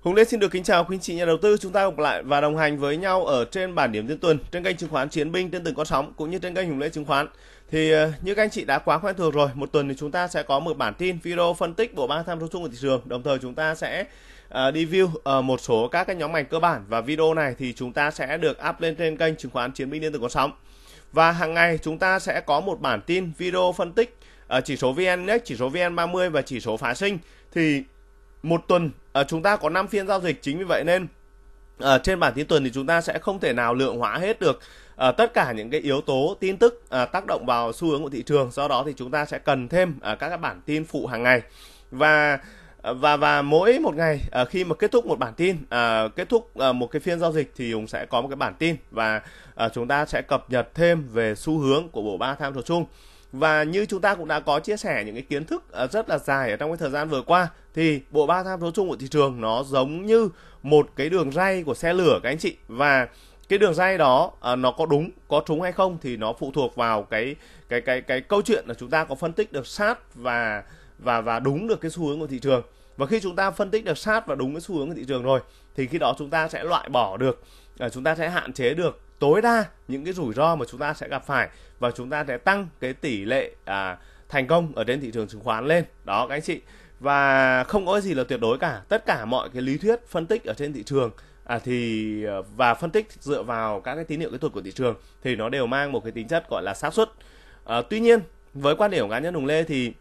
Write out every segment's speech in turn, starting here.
Hùng Lê xin được kính chào quý anh chị nhà đầu tư. Chúng ta gặp lại và đồng hành với nhau ở trên bản điểm liên tuần trên kênh chứng khoán Chiến binh trên từng con sóng cũng như trên kênh Hùng Lê chứng khoán. Thì ờ, như các anh chị đã quá quen thuộc rồi, một tuần thì chúng ta sẽ có một bản tin video phân tích bộ ba tham số chung của thị trường. Đồng thời chúng ta sẽ uh, ờ, review uh, ờ, một số các cái nhóm ngành cơ bản và video này thì chúng ta sẽ được up lên trên kênh chứng khoán Chiến binh trên từng con sóng. Và hàng ngày chúng ta sẽ có một bản tin video phân tích uh, chỉ số VN Index, chỉ số VN30 và chỉ số phá sinh. Thì một tuần à, chúng ta có 5 phiên giao dịch chính vì vậy nên à, trên bản tin tuần thì chúng ta sẽ không thể nào lượng hóa hết được à, tất cả những cái yếu tố tin tức à, tác động vào xu hướng của thị trường do đó thì chúng ta sẽ cần thêm à, các bản tin phụ hàng ngày và và và mỗi một ngày à, khi mà kết thúc một bản tin à, kết thúc à, một cái phiên giao dịch thì hùng sẽ có một cái bản tin và à, chúng ta sẽ cập nhật thêm về xu hướng của bộ ba tham số chung và như chúng ta cũng đã có chia sẻ những cái kiến thức ờ, rất là dài ở trong cái thời gian vừa qua thì bộ ba tham số chung của thị trường nó giống như một cái đường ray của xe lửa các anh chị và cái đường ray đó ờ, nó có đúng có trúng hay không thì nó phụ thuộc vào cái cái cái cái câu chuyện là chúng ta có phân tích được sát và và và đúng được cái xu hướng của thị trường và khi chúng ta phân tích được sát và đúng cái xu hướng của thị trường rồi thì khi đó chúng ta sẽ loại bỏ được ờ, chúng ta sẽ hạn chế được tối đa những cái rủi ro mà chúng ta sẽ gặp phải và chúng ta sẽ tăng cái tỷ lệ à, thành công ở trên thị trường chứng khoán lên đó các anh chị và không có gì là tuyệt đối cả tất cả mọi cái lý thuyết phân tích ở trên thị trường à, thì ờ, và phân tích dựa vào các cái tín hiệu kỹ thuật của thị trường thì nó đều mang một cái tính chất gọi là xác suất à, tuy nhiên với quan điểm cá nhân hùng lê thì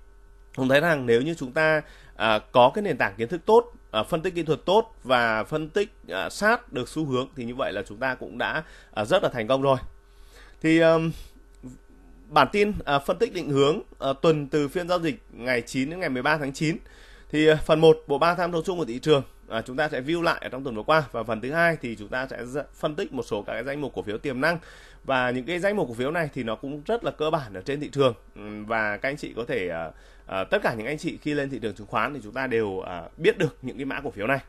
hùng thấy rằng nếu như chúng ta à, có cái nền tảng kiến thức tốt À, phân tích kỹ thuật tốt và phân tích à, sát được xu hướng thì như vậy là chúng ta cũng đã à, rất là thành công rồi. Thì um, bản tin à, phân tích định hướng à, tuần từ phiên giao dịch ngày 9 đến ngày 13 tháng 9 thì à, phần 1 bộ ba tham số chung của thị trường à, chúng ta sẽ view lại ở trong tuần vừa qua và phần thứ hai thì chúng ta sẽ phân tích một số các cái danh mục cổ phiếu tiềm năng và những cái danh mục cổ phiếu này thì nó cũng rất là cơ bản ở trên thị trường ừ, và các anh chị có thể à, à, tất cả những anh chị khi lên thị trường chứng khoán thì chúng ta đều à, biết được những cái mã cổ phiếu này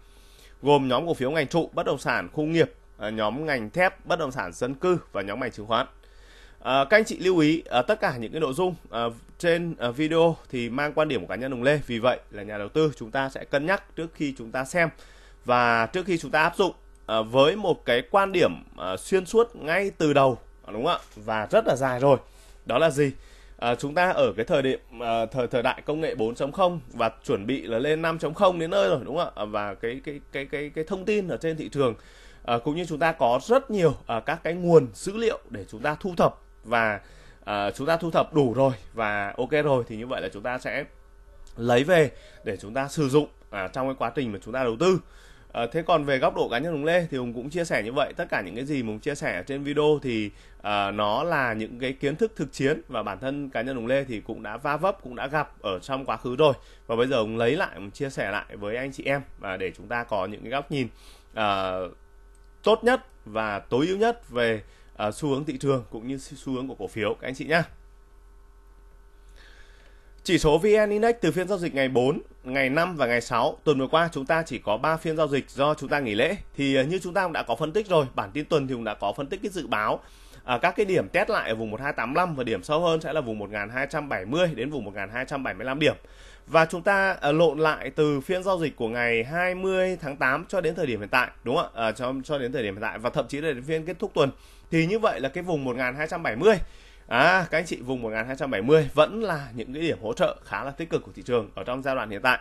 gồm nhóm cổ phiếu ngành trụ bất động sản khu nghiệp à, nhóm ngành thép bất động sản dân cư và nhóm ngành chứng khoán À, các anh chị lưu ý à, tất cả những cái nội dung à, trên à, video thì mang quan điểm của cá nhân đồng Lê. Vì vậy là nhà đầu tư chúng ta sẽ cân nhắc trước khi chúng ta xem và trước khi chúng ta áp dụng à, với một cái quan điểm à, xuyên suốt ngay từ đầu đúng không ạ? Và rất là dài rồi. Đó là gì? À, chúng ta ở cái thời điểm à, thời thời đại công nghệ 4.0 và chuẩn bị là lên 5.0 đến nơi rồi đúng không ạ? Và cái cái cái cái cái thông tin ở trên thị trường à, cũng như chúng ta có rất nhiều à, các cái nguồn dữ liệu để chúng ta thu thập và à, chúng ta thu thập đủ rồi và ok rồi thì như vậy là chúng ta sẽ lấy về để chúng ta sử dụng à, trong cái quá trình mà chúng ta đầu tư à, thế còn về góc độ cá nhân hùng lê thì hùng cũng chia sẻ như vậy tất cả những cái gì mà hùng chia sẻ ở trên video thì à, nó là những cái kiến thức thực chiến và bản thân cá nhân hùng lê thì cũng đã va vấp cũng đã gặp ở trong quá khứ rồi và bây giờ hùng lấy lại hùng chia sẻ lại với anh chị em và để chúng ta có những cái góc nhìn à, tốt nhất và tối ưu nhất về uh, xu hướng thị trường cũng như xu hướng của cổ phiếu các anh chị nhé. Chỉ số VN Index từ phiên giao dịch ngày 4, ngày 5 và ngày 6 tuần vừa qua chúng ta chỉ có 3 phiên giao dịch do chúng ta nghỉ lễ. Thì à, như chúng ta cũng đã có phân tích rồi, bản tin tuần thì cũng đã có phân tích cái dự báo à, các cái điểm test lại ở vùng 1285 và điểm sâu hơn sẽ là vùng 1270 đến vùng 1275 điểm. Và chúng ta à, lộn lại từ phiên giao dịch của ngày 20 tháng 8 cho đến thời điểm hiện tại, đúng không ạ? À, cho cho đến thời điểm hiện tại và thậm chí là đến phiên kết thúc tuần thì như vậy là cái vùng 1270 À, các anh chị vùng 1270 vẫn là những cái điểm hỗ trợ khá là tích cực của thị trường ở trong giai đoạn hiện tại.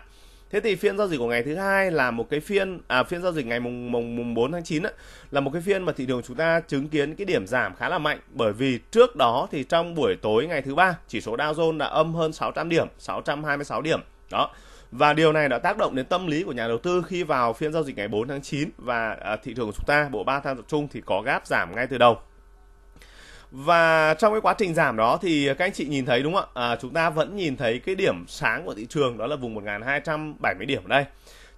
Thế thì phiên giao dịch của ngày thứ hai là một cái phiên à phiên giao dịch ngày mùng mùng mùng 4 tháng 9 á, là một cái phiên mà thị trường chúng ta chứng kiến cái điểm giảm khá là mạnh bởi vì trước đó thì trong buổi tối ngày thứ ba chỉ số Dow Jones đã âm hơn 600 điểm, 626 điểm. Đó. Và điều này đã tác động đến tâm lý của nhà đầu tư khi vào phiên giao dịch ngày 4 tháng 9 và à, thị trường của chúng ta, bộ ba tham tập trung thì có gáp giảm ngay từ đầu và trong cái quá trình giảm đó thì các anh chị nhìn thấy đúng không ạ à, chúng ta vẫn nhìn thấy cái điểm sáng của thị trường đó là vùng 1270 điểm ở đây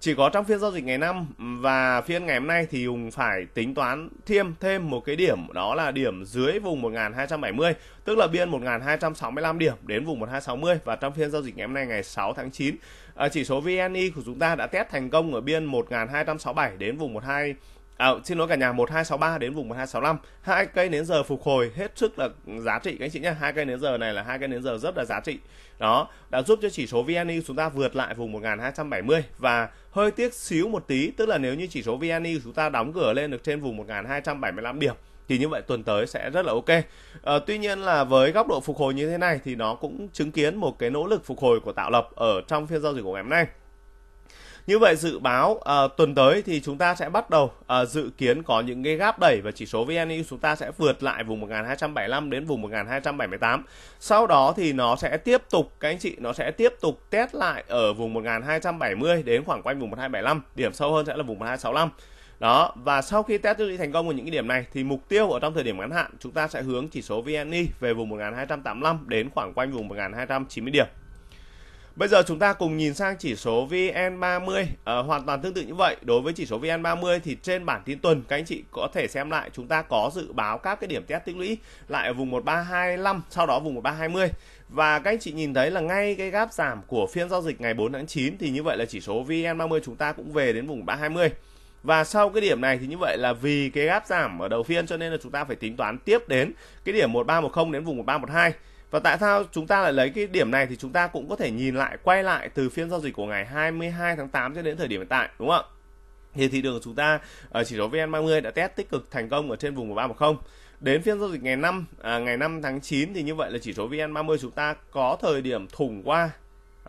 chỉ có trong phiên giao dịch ngày năm và phiên ngày hôm nay thì Hùng phải tính toán thêm thêm một cái điểm đó là điểm dưới vùng 1270 tức là biên 1265 điểm đến vùng 1260 và trong phiên giao dịch ngày hôm nay ngày 6 tháng 9 à, chỉ số VNI của chúng ta đã test thành công ở biên 1267 đến vùng 12 à, xin lỗi cả nhà 1263 đến vùng 1265 hai cây nến giờ phục hồi hết sức là giá trị các anh chị nhé hai cây nến giờ này là hai cây nến giờ rất là giá trị đó đã giúp cho chỉ số VNI e chúng ta vượt lại vùng 1270 và hơi tiếc xíu một tí tức là nếu như chỉ số VNI e chúng ta đóng cửa lên được trên vùng 1275 điểm thì như vậy tuần tới sẽ rất là ok. À, tuy nhiên là với góc độ phục hồi như thế này thì nó cũng chứng kiến một cái nỗ lực phục hồi của tạo lập ở trong phiên giao dịch của ngày hôm nay. Như vậy dự báo à, tuần tới thì chúng ta sẽ bắt đầu à, dự kiến có những cái gáp đẩy và chỉ số VN e chúng ta sẽ vượt lại vùng 1275 đến vùng 1278. Sau đó thì nó sẽ tiếp tục các anh chị nó sẽ tiếp tục test lại ở vùng 1270 đến khoảng quanh vùng 1275, điểm sâu hơn sẽ là vùng 1265. Đó, và sau khi test tiêu thành công của những cái điểm này thì mục tiêu ở trong thời điểm ngắn hạn chúng ta sẽ hướng chỉ số VNI e về vùng 1285 đến khoảng quanh vùng 1290 điểm. Bây giờ chúng ta cùng nhìn sang chỉ số VN30 à, hoàn toàn tương tự như vậy. Đối với chỉ số VN30 thì trên bản tin tuần các anh chị có thể xem lại chúng ta có dự báo các cái điểm test tích lũy lại ở vùng 1325 sau đó vùng 1320 và các anh chị nhìn thấy là ngay cái gap giảm của phiên giao dịch ngày 4 tháng 9 thì như vậy là chỉ số VN30 chúng ta cũng về đến vùng 320. Và sau cái điểm này thì như vậy là vì cái gap giảm ở đầu phiên cho nên là chúng ta phải tính toán tiếp đến cái điểm 1310 đến vùng 1312 và tại sao chúng ta lại lấy cái điểm này thì chúng ta cũng có thể nhìn lại quay lại từ phiên giao dịch của ngày 22 tháng 8 cho đến thời điểm hiện tại đúng không ạ? Thì thị trường của chúng ta ở ờ, chỉ số VN30 đã test tích cực thành công ở trên vùng 1310. Đến phiên giao dịch ngày 5 à, ngày 5 tháng 9 thì như vậy là chỉ số VN30 chúng ta có thời điểm thủng qua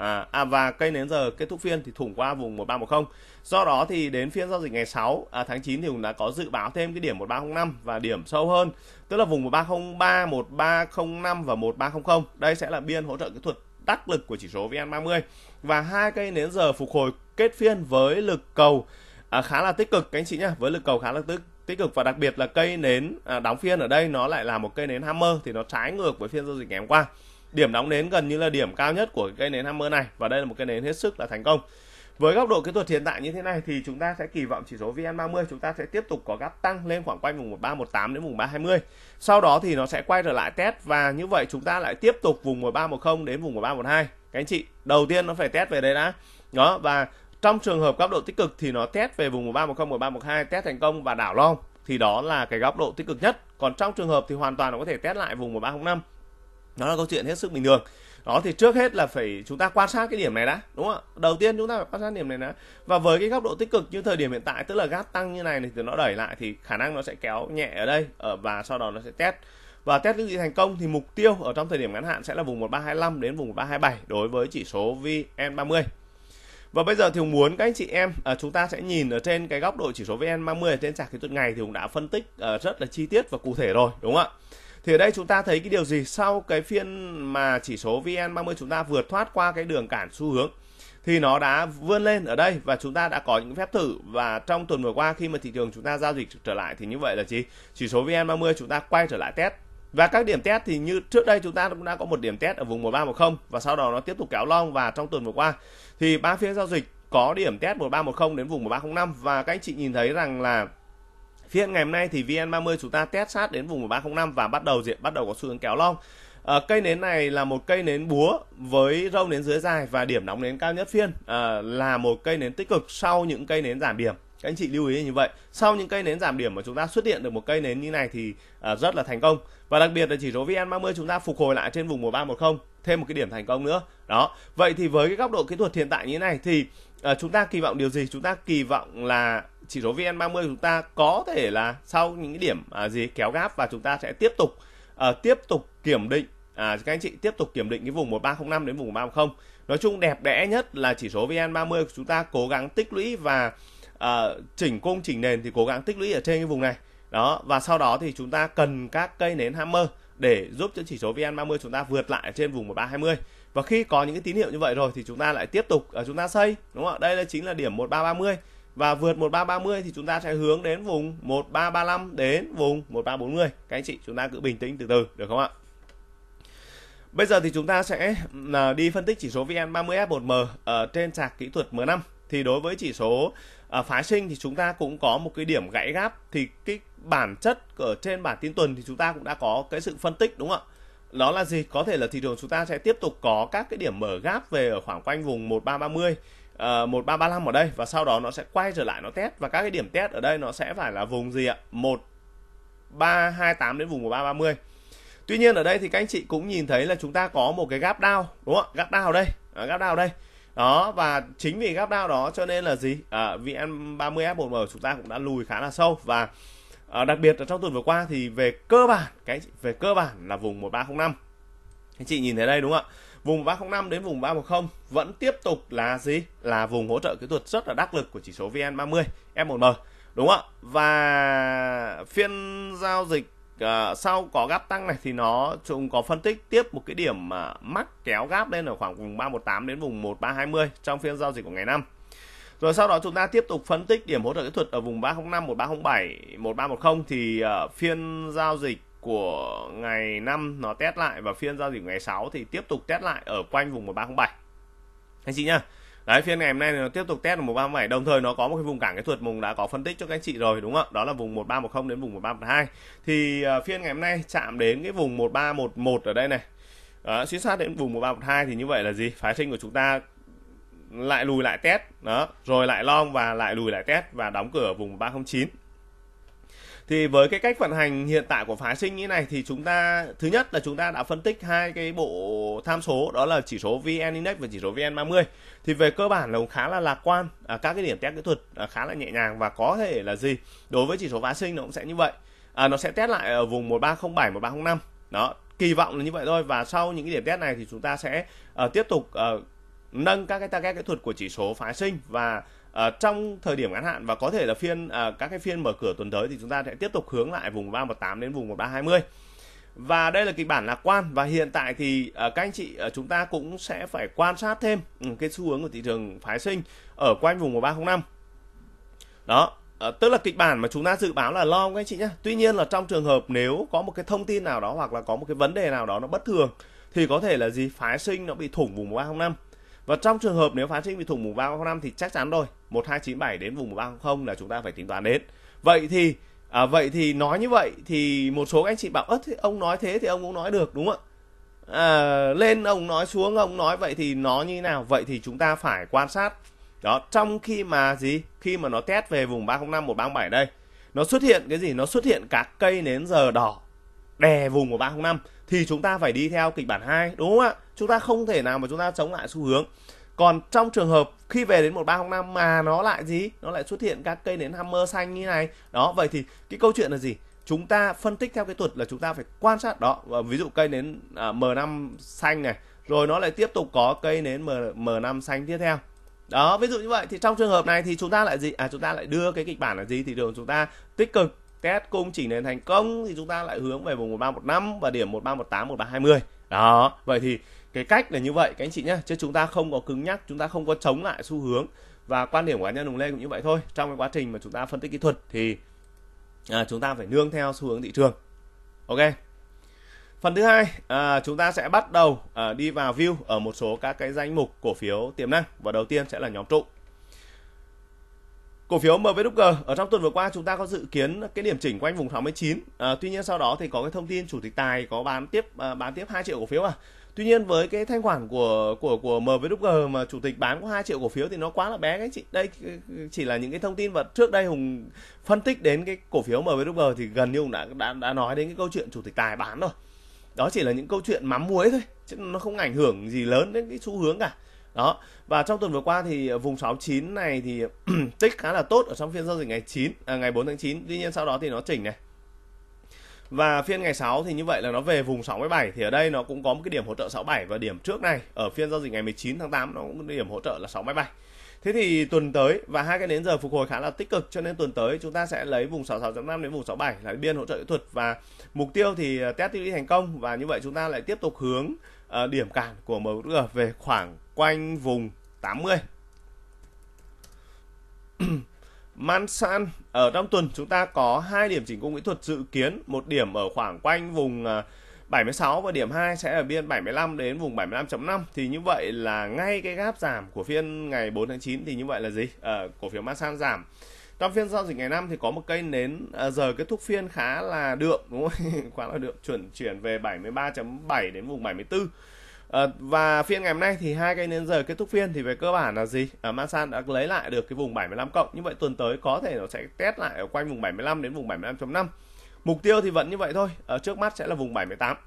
À, à, và cây nến giờ kết thúc phiên thì thủng qua vùng 1310. Do đó thì đến phiên giao dịch ngày 6 à, tháng 9 thì cũng đã có dự báo thêm cái điểm 1305 và điểm sâu hơn, tức là vùng 1303, 1305 và 1300. Đây sẽ là biên hỗ trợ kỹ thuật đắc lực của chỉ số VN30 và hai cây nến giờ phục hồi kết phiên với lực cầu à, khá là tích cực các anh chị nhé với lực cầu khá là tích tích cực và đặc biệt là cây nến à, đóng phiên ở đây nó lại là một cây nến hammer thì nó trái ngược với phiên giao dịch ngày hôm qua điểm đóng nến gần như là điểm cao nhất của cây nến Hammer này và đây là một cây nến hết sức là thành công. Với góc độ kỹ thuật hiện tại như thế này thì chúng ta sẽ kỳ vọng chỉ số VN30 chúng ta sẽ tiếp tục có gap tăng lên khoảng quanh vùng 1318 đến vùng 320. Sau đó thì nó sẽ quay trở lại test và như vậy chúng ta lại tiếp tục vùng 1310 đến vùng 1312. Các anh chị, đầu tiên nó phải test về đây đã. Đó và trong trường hợp góc độ tích cực thì nó test về vùng 1310 1312 test thành công và đảo long thì đó là cái góc độ tích cực nhất. Còn trong trường hợp thì hoàn toàn nó có thể test lại vùng 1305 nó là câu chuyện hết sức bình thường đó thì trước hết là phải chúng ta quan sát cái điểm này đã đúng không ạ đầu tiên chúng ta phải quan sát điểm này đã và với cái góc độ tích cực như thời điểm hiện tại tức là gáp tăng như này thì nó đẩy lại thì khả năng nó sẽ kéo nhẹ ở đây ở ờ, và sau đó nó sẽ test và test cái gì thành công thì mục tiêu ở trong thời điểm ngắn hạn sẽ là vùng 1325 đến vùng 1327 đối với chỉ số VN30 và bây giờ thì muốn các anh chị em à, chúng ta sẽ nhìn ở trên cái góc độ chỉ số VN30 trên sạc kỹ thuật ngày thì cũng đã phân tích à, rất là chi tiết và cụ thể rồi đúng không ạ thì ở đây chúng ta thấy cái điều gì sau cái phiên mà chỉ số VN30 chúng ta vượt thoát qua cái đường cản xu hướng thì nó đã vươn lên ở đây và chúng ta đã có những phép thử và trong tuần vừa qua khi mà thị trường chúng ta giao dịch trở lại thì như vậy là gì? Chỉ số VN30 chúng ta quay trở lại test và các điểm test thì như trước đây chúng ta cũng đã có một điểm test ở vùng 1310 và sau đó nó tiếp tục kéo long và trong tuần vừa qua thì ba phiên giao dịch có điểm test 1310 đến vùng 1305 và các anh chị nhìn thấy rằng là Phiên ngày hôm nay thì VN30 chúng ta test sát đến vùng 1305 và bắt đầu diện bắt đầu có xu hướng kéo long. À, cây nến này là một cây nến búa với râu nến dưới dài và điểm đóng nến cao nhất phiên à, là một cây nến tích cực sau những cây nến giảm điểm các anh chị lưu ý như vậy sau những cây nến giảm điểm mà chúng ta xuất hiện được một cây nến như này thì uh, rất là thành công và đặc biệt là chỉ số VN30 chúng ta phục hồi lại trên vùng 1310 thêm một cái điểm thành công nữa đó vậy thì với cái góc độ kỹ thuật hiện tại như thế này thì uh, chúng ta kỳ vọng điều gì chúng ta kỳ vọng là chỉ số VN30 chúng ta có thể là sau những điểm à, gì kéo gáp và chúng ta sẽ tiếp tục à, tiếp tục kiểm định à, các anh chị tiếp tục kiểm định cái vùng 1305 đến vùng 310. Nói chung đẹp đẽ nhất là chỉ số VN30 của chúng ta cố gắng tích lũy và à, chỉnh cung chỉnh nền thì cố gắng tích lũy ở trên cái vùng này. Đó và sau đó thì chúng ta cần các cây nến hammer để giúp cho chỉ số VN30 chúng ta vượt lại trên vùng 1320. Và khi có những cái tín hiệu như vậy rồi thì chúng ta lại tiếp tục ở ờ, chúng ta xây đúng không ạ? Đây là chính là điểm 1330 và vượt 1330 thì chúng ta sẽ hướng đến vùng 1335 đến vùng 1340 các anh chị chúng ta cứ bình tĩnh từ từ được không ạ Bây giờ thì chúng ta sẽ à, đi phân tích chỉ số VN30F1M ở trên sạc kỹ thuật M5 thì đối với chỉ số à, phái sinh thì chúng ta cũng có một cái điểm gãy gáp thì cái bản chất ở trên bản tin tuần thì chúng ta cũng đã có cái sự phân tích đúng không ạ đó là gì có thể là thị trường chúng ta sẽ tiếp tục có các cái điểm mở gáp về ở khoảng quanh vùng 1330 1335 ờ, ở đây và sau đó nó sẽ quay trở lại nó test và các cái điểm test ở đây nó sẽ phải là vùng gì ạ 1328 đến vùng 1330 Tuy nhiên ở đây thì các anh chị cũng nhìn thấy là chúng ta có một cái gap down đúng không ạ gap down đây à, gap down đây đó và chính vì gap down đó cho nên là gì à, ờ, VN30F1M chúng ta cũng đã lùi khá là sâu và à, đặc biệt là trong tuần vừa qua thì về cơ bản cái về cơ bản là vùng 1305 anh chị nhìn thấy đây đúng không ạ vùng 305 đến vùng 310 vẫn tiếp tục là gì là vùng hỗ trợ kỹ thuật rất là đắc lực của chỉ số VN30 M1M đúng không ạ và phiên giao dịch uh, sau có gáp tăng này thì nó chúng có phân tích tiếp một cái điểm mà uh, mắc kéo gáp lên ở khoảng vùng 318 đến vùng 1320 trong phiên giao dịch của ngày năm rồi sau đó chúng ta tiếp tục phân tích điểm hỗ trợ kỹ thuật ở vùng 305, 1307, 1310 thì uh, phiên giao dịch của ngày 5 nó test lại và phiên giao dịch ngày 6 thì tiếp tục test lại ở quanh vùng 1307 anh chị nhá đấy phiên ngày hôm nay thì nó tiếp tục test ở 1307 đồng thời nó có một cái vùng cản cái thuật mùng đã có phân tích cho các anh chị rồi đúng không đó là vùng 1310 đến vùng 1312 thì uh, phiên ngày hôm nay chạm đến cái vùng 1311 ở đây này đó, suy sát đến vùng 1312 thì như vậy là gì phái sinh của chúng ta lại lùi lại test đó rồi lại long và lại lùi lại test và đóng cửa ở vùng 309 thì với cái cách vận hành hiện tại của phái sinh như này thì chúng ta thứ nhất là chúng ta đã phân tích hai cái bộ tham số đó là chỉ số vn index và chỉ số vn 30 thì về cơ bản là cũng khá là lạc quan à, các cái điểm test kỹ thuật à, khá là nhẹ nhàng và có thể là gì đối với chỉ số phá sinh nó cũng sẽ như vậy à, nó sẽ test lại ở vùng 1307 1305 đó kỳ vọng là như vậy thôi và sau những cái điểm test này thì chúng ta sẽ uh, tiếp tục uh, nâng các cái target kỹ thuật của chỉ số phái sinh và À, trong thời điểm ngắn hạn và có thể là phiên à, các cái phiên mở cửa tuần tới thì chúng ta sẽ tiếp tục hướng lại vùng 318 đến vùng 1320 và đây là kịch bản lạc quan và hiện tại thì uh, các anh chị uh, chúng ta cũng sẽ phải quan sát thêm ừ, cái xu hướng của thị trường phái sinh ở quanh vùng 1305 đó uh, tức là kịch bản mà chúng ta dự báo là lo các anh chị nhé tuy nhiên là trong trường hợp nếu có một cái thông tin nào đó hoặc là có một cái vấn đề nào đó nó bất thường thì có thể là gì phái sinh nó bị thủng vùng 1305 và trong trường hợp nếu phái sinh bị thủng vùng 1305 thì chắc chắn rồi 1297 đến vùng 300 là chúng ta phải tính toán đến. Vậy thì à, vậy thì nói như vậy thì một số anh chị bảo ớt ông nói thế thì ông cũng nói được đúng không ạ? À, lên ông nói xuống ông nói vậy thì nó như nào? Vậy thì chúng ta phải quan sát. Đó, trong khi mà gì? Khi mà nó test về vùng 305 137 đây, nó xuất hiện cái gì? Nó xuất hiện các cây nến giờ đỏ đè vùng của 305 thì chúng ta phải đi theo kịch bản 2 đúng không ạ? Chúng ta không thể nào mà chúng ta chống lại xu hướng còn trong trường hợp khi về đến 1305 mà nó lại gì nó lại xuất hiện các cây nến hammer xanh như này đó vậy thì cái câu chuyện là gì chúng ta phân tích theo cái thuật là chúng ta phải quan sát đó và ví dụ cây nến à, M5 xanh này rồi nó lại tiếp tục có cây nến M, M5 xanh tiếp theo đó ví dụ như vậy thì trong trường hợp này thì chúng ta lại gì à chúng ta lại đưa cái kịch bản là gì thì thường chúng ta tích cực test cung chỉ nền thành công thì chúng ta lại hướng về vùng 1315 và điểm 1318 1320 đó vậy thì cái cách là như vậy các anh chị nhé chứ chúng ta không có cứng nhắc chúng ta không có chống lại xu hướng và quan điểm của anh nhân đồng lê cũng như vậy thôi trong cái quá trình mà chúng ta phân tích kỹ thuật thì à, chúng ta phải nương theo xu hướng thị trường ok phần thứ hai à, chúng ta sẽ bắt đầu à, đi vào view ở một số các cái danh mục cổ phiếu tiềm năng và đầu tiên sẽ là nhóm trụ cổ phiếu MVG ở trong tuần vừa qua chúng ta có dự kiến cái điểm chỉnh quanh vùng 69 à, tuy nhiên sau đó thì có cái thông tin chủ tịch tài có bán tiếp à, bán tiếp hai triệu cổ phiếu à tuy nhiên với cái thanh khoản của của của MVG mà chủ tịch bán có 2 triệu cổ phiếu thì nó quá là bé cái chị đây chỉ là những cái thông tin và trước đây hùng phân tích đến cái cổ phiếu MVG thì gần như hùng đã đã đã nói đến cái câu chuyện chủ tịch tài bán rồi đó chỉ là những câu chuyện mắm muối thôi chứ nó không ảnh hưởng gì lớn đến cái xu hướng cả đó và trong tuần vừa qua thì vùng 69 này thì tích khá là tốt ở trong phiên giao dịch ngày 9 à, ngày 4 tháng 9 tuy nhiên sau đó thì nó chỉnh này và phiên ngày 6 thì như vậy là nó về vùng 67 thì ở đây nó cũng có một cái điểm hỗ trợ 67 và điểm trước này ở phiên giao dịch ngày 19 tháng 8 nó cũng điểm hỗ trợ là 67. Thế thì tuần tới và hai cái nến giờ phục hồi khá là tích cực cho nên tuần tới chúng ta sẽ lấy vùng 66.5 đến vùng 67 là biên hỗ trợ kỹ thuật và mục tiêu thì à, test đi thành công và như vậy chúng ta lại tiếp tục hướng à, điểm cản của MSG về khoảng quanh vùng 80. Mansan ở trong tuần chúng ta có hai điểm chỉnh cung kỹ thuật dự kiến, một điểm ở khoảng quanh vùng 76 à, và điểm 2 sẽ ở biên 75 đến vùng 75.5 thì như vậy là ngay cái gap giảm của phiên ngày 4 tháng 9 thì như vậy là gì? Ở ờ, à, cổ phiếu Masan giảm. Trong phiên giao dịch ngày 5 thì có một cây nến à, giờ kết thúc phiên khá là đượm đúng không? khá là đượm chuyển chuyển về 73.7 đến vùng 74. Ờ, và phiên ngày hôm nay thì hai cây nến giờ kết thúc phiên thì về cơ bản là gì? À, ờ, Masan đã lấy lại được cái vùng 75 cộng như vậy tuần tới có thể nó sẽ test lại ở quanh vùng 75 đến vùng 75.5. Mục tiêu thì vẫn như vậy thôi, ở ờ, trước mắt sẽ là vùng 78.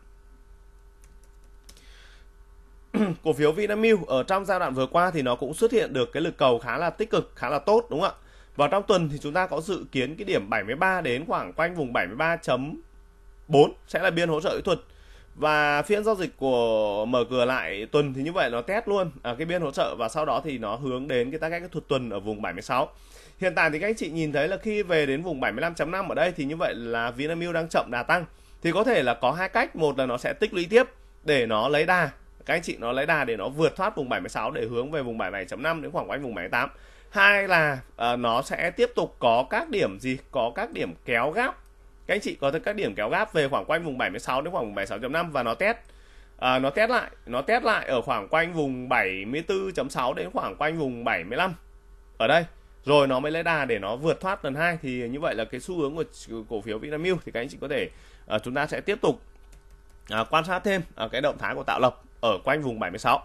cổ phiếu Vinamilk ở trong giai đoạn vừa qua thì nó cũng xuất hiện được cái lực cầu khá là tích cực, khá là tốt đúng không ạ? Vào trong tuần thì chúng ta có dự kiến cái điểm 73 đến khoảng quanh vùng 73.4 sẽ là biên hỗ trợ kỹ thuật và phiên giao dịch của mở cửa lại tuần thì như vậy nó test luôn ở à, cái biên hỗ trợ và sau đó thì nó hướng đến cái target kỹ thuật tuần ở vùng 76 hiện tại thì các anh chị nhìn thấy là khi về đến vùng 75.5 ở đây thì như vậy là Vinamilk đang chậm đà tăng thì có thể là có hai cách một là nó sẽ tích lũy tiếp để nó lấy đà các anh chị nó lấy đà để nó vượt thoát vùng 76 để hướng về vùng 77.5 đến khoảng quanh vùng 78 hai là uh, nó sẽ tiếp tục có các điểm gì có các điểm kéo gáp các anh chị có các điểm kéo gáp về khoảng quanh vùng 76 đến khoảng vùng 76.5 và nó test à, nó test lại nó test lại ở khoảng quanh vùng 74.6 đến khoảng quanh vùng 75 ở đây rồi nó mới lấy đà để nó vượt thoát lần hai thì như vậy là cái xu hướng của cổ phiếu Vinamilk thì các anh chị có thể à, chúng ta sẽ tiếp tục à, quan sát thêm à, cái động thái của tạo lập ở quanh vùng 76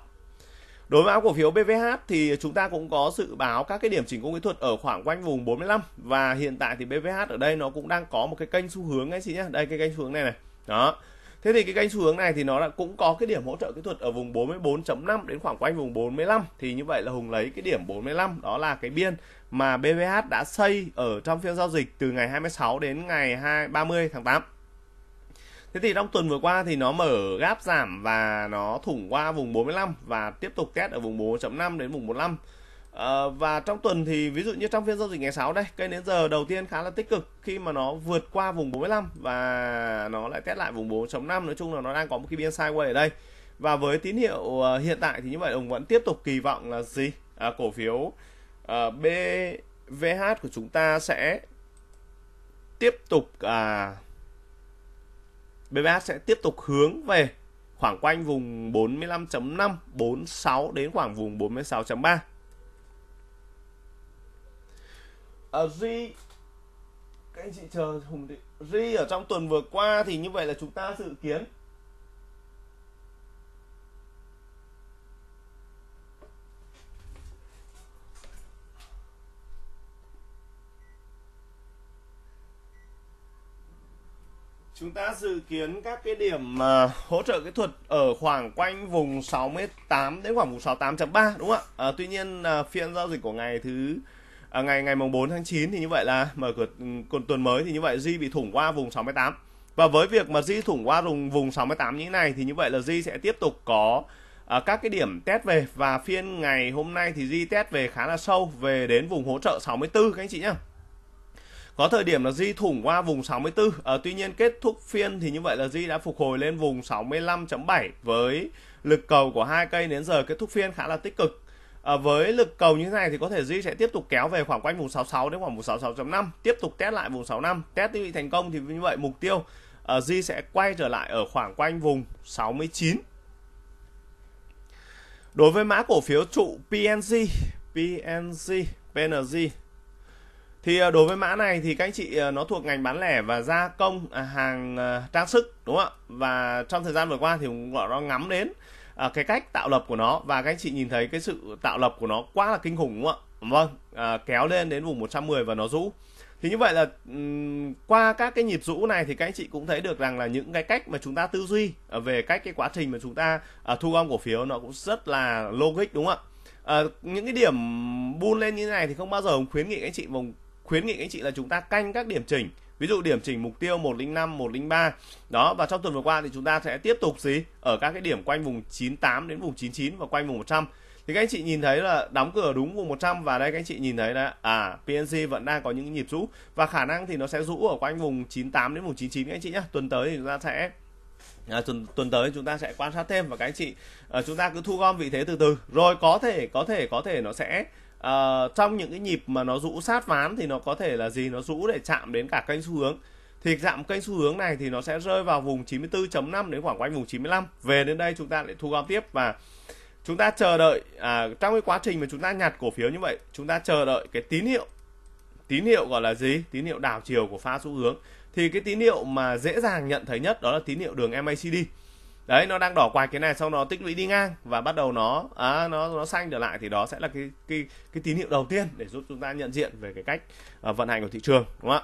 Đối với áo cổ phiếu BVH thì chúng ta cũng có dự báo các cái điểm chỉnh công kỹ thuật ở khoảng quanh vùng 45 và hiện tại thì BVH ở đây nó cũng đang có một cái kênh xu hướng anh chị nhé. Đây cái kênh xu hướng này này. Đó. Thế thì cái kênh xu hướng này thì nó cũng có cái điểm hỗ trợ kỹ thuật ở vùng 44.5 đến khoảng quanh vùng 45 thì như vậy là Hùng lấy cái điểm 45 đó là cái biên mà BVH đã xây ở trong phiên giao dịch từ ngày 26 đến ngày 2, 30 tháng 8. Thế thì trong tuần vừa qua thì nó mở gáp giảm và nó thủng qua vùng 45 và tiếp tục test ở vùng 4.5 đến vùng 45. À, ờ, và trong tuần thì ví dụ như trong phiên giao dịch ngày 6 đây, cây nến giờ đầu tiên khá là tích cực khi mà nó vượt qua vùng 45 và nó lại test lại vùng 4.5, nói chung là nó đang có một cái biên sideways ở đây. Và với tín hiệu ờ, hiện tại thì như vậy ông vẫn tiếp tục kỳ vọng là gì? À, cổ phiếu à, ờ, BVH của chúng ta sẽ tiếp tục à, BBH sẽ tiếp tục hướng về khoảng quanh vùng 45.5, 46 đến khoảng vùng 46.3. Ở G các anh chị chờ Hùng Ri ở trong tuần vừa qua thì như vậy là chúng ta dự kiến Chúng ta dự kiến các cái điểm uh, hỗ trợ kỹ thuật ở khoảng quanh vùng 68 đến khoảng vùng 68.3 đúng không ạ? Uh, tuy nhiên uh, phiên giao dịch của ngày thứ uh, ngày ngày mùng 4 tháng 9 thì như vậy là mở cửa ừ, còn tuần mới thì như vậy Di bị thủng qua vùng 68. Và với việc mà Di thủng qua vùng vùng 68 như thế này thì như vậy là Di sẽ tiếp tục có uh, các cái điểm test về và phiên ngày hôm nay thì Di test về khá là sâu về đến vùng hỗ trợ 64 các anh chị nhá có thời điểm là di thủng qua vùng 64 à, ờ, tuy nhiên kết thúc phiên thì như vậy là di đã phục hồi lên vùng 65.7 với lực cầu của hai cây đến giờ kết thúc phiên khá là tích cực à, với lực cầu như thế này thì có thể Di sẽ tiếp tục kéo về khoảng quanh vùng 66 đến khoảng vùng 66.5 tiếp tục test lại vùng 65 test bị thành công thì như vậy mục tiêu à, Di sẽ quay trở lại ở khoảng quanh vùng 69 đối với mã cổ phiếu trụ PNG PNG PNG thì à, đối với mã này thì các anh chị à, nó thuộc ngành bán lẻ và gia công à, hàng trang sức đúng không ạ và trong thời gian vừa qua thì gọi nó ngắm đến cái cách tạo lập của nó và các anh chị nhìn thấy cái sự tạo lập của nó quá là kinh khủng đúng không ạ vâng kéo lên đến vùng 110 và nó rũ thì như vậy là qua các cái nhịp rũ này thì các anh chị cũng thấy được rằng là những cái cách mà chúng ta tư duy về cách cái quá trình mà chúng ta thu gom cổ phiếu nó cũng rất là logic đúng không ạ à, những cái điểm buôn lên như thế này thì không bao giờ khuyến nghị các anh chị vùng khuyến nghị anh chị là chúng ta canh các điểm chỉnh ví dụ điểm chỉnh mục tiêu 105 103 đó và trong tuần vừa qua thì chúng ta sẽ tiếp tục gì ở các cái điểm quanh vùng 98 đến vùng 99 và quanh vùng 100 thì các anh chị nhìn thấy là đóng cửa đúng vùng 100 và đây các anh chị nhìn thấy là à PNG vẫn đang có những nhịp rũ và khả năng thì nó sẽ rũ ở quanh vùng 98 đến vùng 99 các anh chị nhé tuần tới thì chúng ta sẽ À, tuần tuần tới chúng ta sẽ quan sát thêm và các anh chị à, chúng ta cứ thu gom vị thế từ từ rồi có thể có thể có thể nó sẽ uh, trong những cái nhịp mà nó rũ sát ván thì nó có thể là gì nó rũ để chạm đến cả kênh xu hướng thì giảm kênh xu hướng này thì nó sẽ rơi vào vùng 94.5 đến khoảng quanh vùng 95 về đến đây chúng ta lại thu gom tiếp và chúng ta chờ đợi à, trong cái quá trình mà chúng ta nhặt cổ phiếu như vậy chúng ta chờ đợi cái tín hiệu tín hiệu gọi là gì tín hiệu đảo chiều của pha xu hướng thì cái tín hiệu mà dễ dàng nhận thấy nhất đó là tín hiệu đường MACD đấy nó đang đỏ quạch cái này sau đó tích lũy đi ngang và bắt đầu nó à, nó nó xanh trở lại thì đó sẽ là cái cái cái tín hiệu đầu tiên để giúp chúng ta nhận diện về cái cách uh, vận hành của thị trường đúng không ạ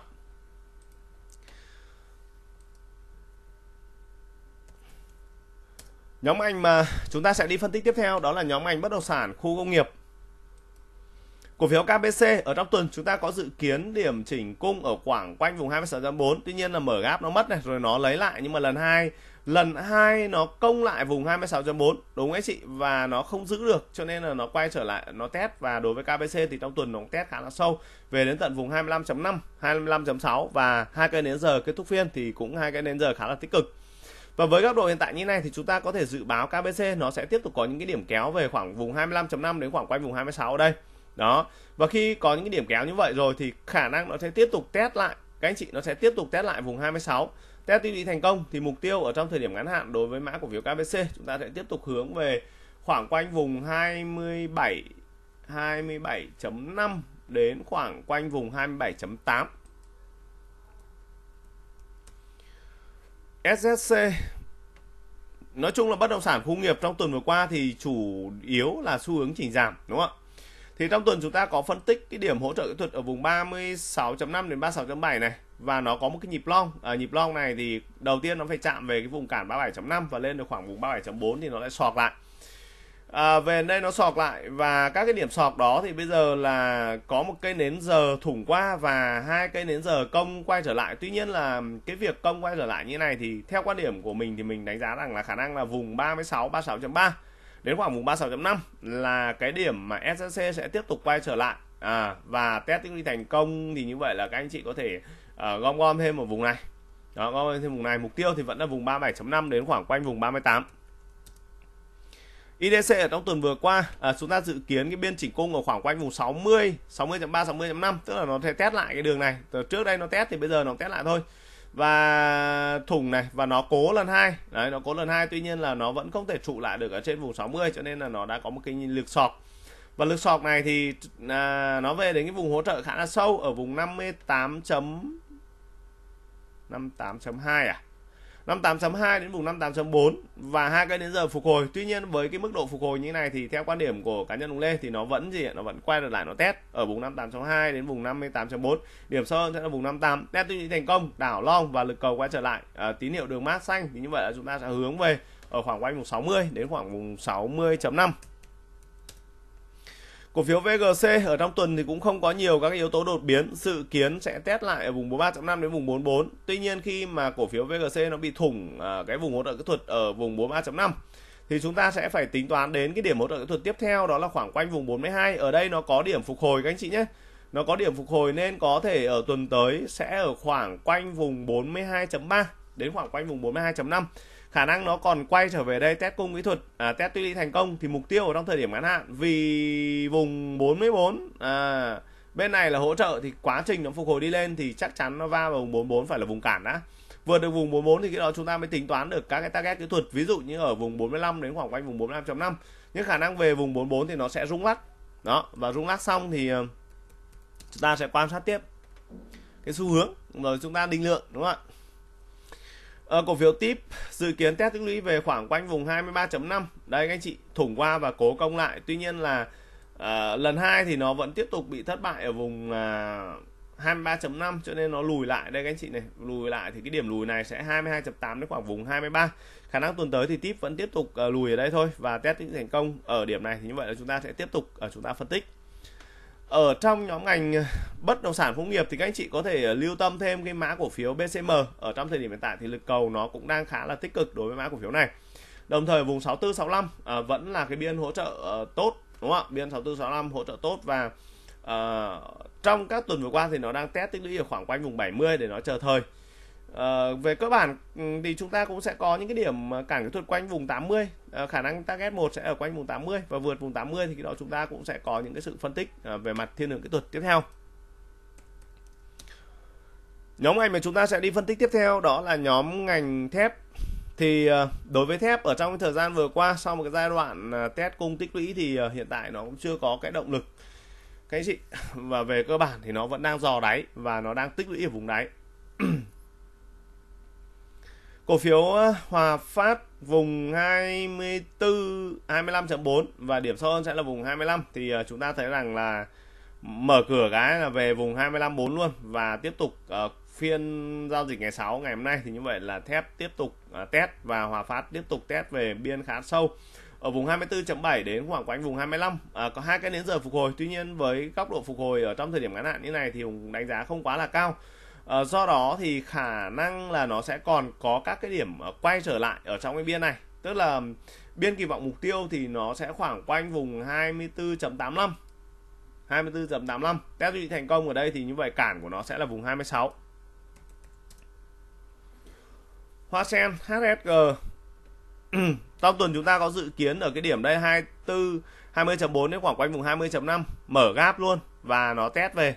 Nhóm ngành mà chúng ta sẽ đi phân tích tiếp theo đó là nhóm ngành bất động sản, khu công nghiệp. Cổ phiếu KBC ở trong tuần chúng ta có dự kiến điểm chỉnh cung ở khoảng quanh vùng 26.4. Tuy nhiên là mở gap nó mất này rồi nó lấy lại nhưng mà lần hai lần hai nó công lại vùng 26.4 đúng anh chị và nó không giữ được cho nên là nó quay trở lại nó test và đối với KBC thì trong tuần nó test khá là sâu về đến tận vùng 25.5 25.6 và hai cây nến giờ kết thúc phiên thì cũng hai cây nến giờ khá là tích cực và với góc độ hiện tại như này thì chúng ta có thể dự báo KBC nó sẽ tiếp tục có những cái điểm kéo về khoảng vùng 25.5 đến khoảng quanh vùng 26 ở đây đó và khi có những cái điểm kéo như vậy rồi thì khả năng nó sẽ tiếp tục test lại các anh chị nó sẽ tiếp tục test lại vùng 26 Test tiêu thị thành công thì mục tiêu ở trong thời điểm ngắn hạn đối với mã cổ phiếu KBC chúng ta sẽ tiếp tục hướng về khoảng quanh vùng 27 27.5 đến khoảng quanh vùng 27.8. SSC nói chung là bất động sản khu nghiệp trong tuần vừa qua thì chủ yếu là xu hướng chỉnh giảm đúng không ạ? Thì trong tuần chúng ta có phân tích cái điểm hỗ trợ kỹ thuật ở vùng 36.5 đến 36.7 này và nó có một cái nhịp long ở ờ, à, nhịp long này thì đầu tiên nó phải chạm về cái vùng cản 37.5 và lên được khoảng vùng 37.4 thì nó lại sọc lại à, về đây nó sọc lại và các cái điểm sọc đó thì bây giờ là có một cây nến giờ thủng qua và hai cây nến giờ công quay trở lại tuy nhiên là cái việc công quay trở lại như này thì theo quan điểm của mình thì mình đánh giá rằng là khả năng là vùng 36 36.3 đến khoảng vùng 36.5 là cái điểm mà SSC sẽ tiếp tục quay trở lại à, và test đi thành công thì như vậy là các anh chị có thể Ờ, gom gom thêm một vùng này đó gom thêm vùng này mục tiêu thì vẫn là vùng 37.5 đến khoảng quanh vùng 38 IDC ở trong tuần vừa qua à, chúng ta dự kiến cái biên chỉnh cung ở khoảng quanh vùng 60 60.3 60.5 tức là nó sẽ test lại cái đường này Từ trước đây nó test thì bây giờ nó test lại thôi và thủng này và nó cố lần hai đấy nó cố lần hai tuy nhiên là nó vẫn không thể trụ lại được ở trên vùng 60 cho nên là nó đã có một cái lực sọc và lực sọc này thì à, nó về đến cái vùng hỗ trợ khá là sâu ở vùng 58. 58.2 à 58.2 đến vùng 58.4 và hai cây đến giờ phục hồi. Tuy nhiên với cái mức độ phục hồi như thế này thì theo quan điểm của cá nhân ông Lê thì nó vẫn gì nó vẫn quay trở lại nó test ở vùng 58.2 đến vùng 58.4. Điểm sâu sẽ là vùng 58. Test tuy nhiên thành công, đảo long và lực cầu quay trở lại à, tín hiệu đường mát xanh thì như vậy là chúng ta sẽ hướng về ở khoảng quanh vùng 60 đến khoảng vùng 60.5. Cổ phiếu VGC ở trong tuần thì cũng không có nhiều các yếu tố đột biến, dự kiến sẽ test lại ở vùng 43.5 đến vùng 44. Tuy nhiên khi mà cổ phiếu VGC nó bị thủng à, cái vùng hỗ trợ kỹ thuật ở vùng 43.5 thì chúng ta sẽ phải tính toán đến cái điểm hỗ trợ kỹ thuật tiếp theo đó là khoảng quanh vùng 42. Ở đây nó có điểm phục hồi các anh chị nhé. Nó có điểm phục hồi nên có thể ở tuần tới sẽ ở khoảng quanh vùng 42.3 đến khoảng quanh vùng 42.5 khả năng nó còn quay trở về đây test cung kỹ thuật à, test tuy thành công thì mục tiêu ở trong thời điểm ngắn hạn vì vùng 44 à, bên này là hỗ trợ thì quá trình nó phục hồi đi lên thì chắc chắn nó va vào vùng 44 phải là vùng cản đã vượt được vùng 44 thì cái đó chúng ta mới tính toán được các cái target kỹ thuật ví dụ như ở vùng 45 đến khoảng quanh vùng 45.5 những khả năng về vùng 44 thì nó sẽ rung lắc đó và rung lắc xong thì ờ, chúng ta sẽ quan sát tiếp cái xu hướng rồi chúng ta định lượng đúng không ạ Ờ, cổ phiếu tip dự kiến test tích lũy về khoảng quanh vùng 23.5 đây các anh chị thủng qua và cố công lại tuy nhiên là à, lần hai thì nó vẫn tiếp tục bị thất bại ở vùng à, 23.5 cho nên nó lùi lại đây các anh chị này lùi lại thì cái điểm lùi này sẽ 22.8 đến khoảng vùng 23 khả năng tuần tới thì tip vẫn tiếp tục à, lùi ở đây thôi và test những thành công ở điểm này thì như vậy là chúng ta sẽ tiếp tục ở à, chúng ta phân tích ở trong nhóm ngành ờ, bất động sản công nghiệp thì các anh chị có thể ờ, lưu tâm thêm cái mã cổ phiếu BCM ở trong thời điểm hiện tại thì lực cầu nó cũng đang khá là tích cực đối với mã cổ phiếu này đồng thời vùng 64 65 à, vẫn là cái biên hỗ trợ uh, tốt đúng không ạ biên 64 65 hỗ trợ tốt và uh, trong các tuần vừa qua thì nó đang test tích lũy ở khoảng quanh vùng 70 để nó chờ thời Ờ, về cơ bản ừ, thì chúng ta cũng sẽ có những cái điểm cản kỹ thuật quanh vùng 80 à, ờ, khả năng target một sẽ ở quanh vùng 80 và vượt vùng 80 thì đó chúng ta cũng sẽ có những cái sự phân tích à, về mặt thiên đường kỹ thuật tiếp theo nhóm ngành mà chúng ta sẽ đi phân tích tiếp theo đó là nhóm ngành thép thì đối với thép ở trong cái thời gian vừa qua sau một cái giai đoạn test cung tích lũy thì hiện tại nó cũng chưa có cái động lực cái gì và về cơ bản thì nó vẫn đang dò đáy và nó đang tích lũy ở vùng đáy Cổ phiếu ờ, Hòa Phát vùng 24 25.4 và điểm sâu hơn sẽ là vùng 25 thì ờ, chúng ta thấy rằng là mở cửa cái là về vùng 254 luôn và tiếp tục ờ, phiên giao dịch ngày 6 ngày hôm nay thì như vậy là thép tiếp tục test và Hòa Phát tiếp tục test về biên khá sâu ở vùng 24.7 đến khoảng quanh vùng 25 à, có hai cái nến giờ phục hồi tuy nhiên với góc độ phục hồi ở trong thời điểm ngắn hạn như này thì đánh giá không quá là cao Ờ, do đó thì khả năng là nó sẽ còn có các cái điểm ờ, quay trở lại ở trong cái biên này tức là biên kỳ vọng mục tiêu thì nó sẽ khoảng quanh vùng 24.85 24.85 test bị thành công ở đây thì như vậy cản của nó sẽ là vùng 26 Hoa sen HSG trong tuần chúng ta có dự kiến ở cái điểm đây 24 20.4 đến khoảng quanh vùng 20.5 mở gap luôn và nó test về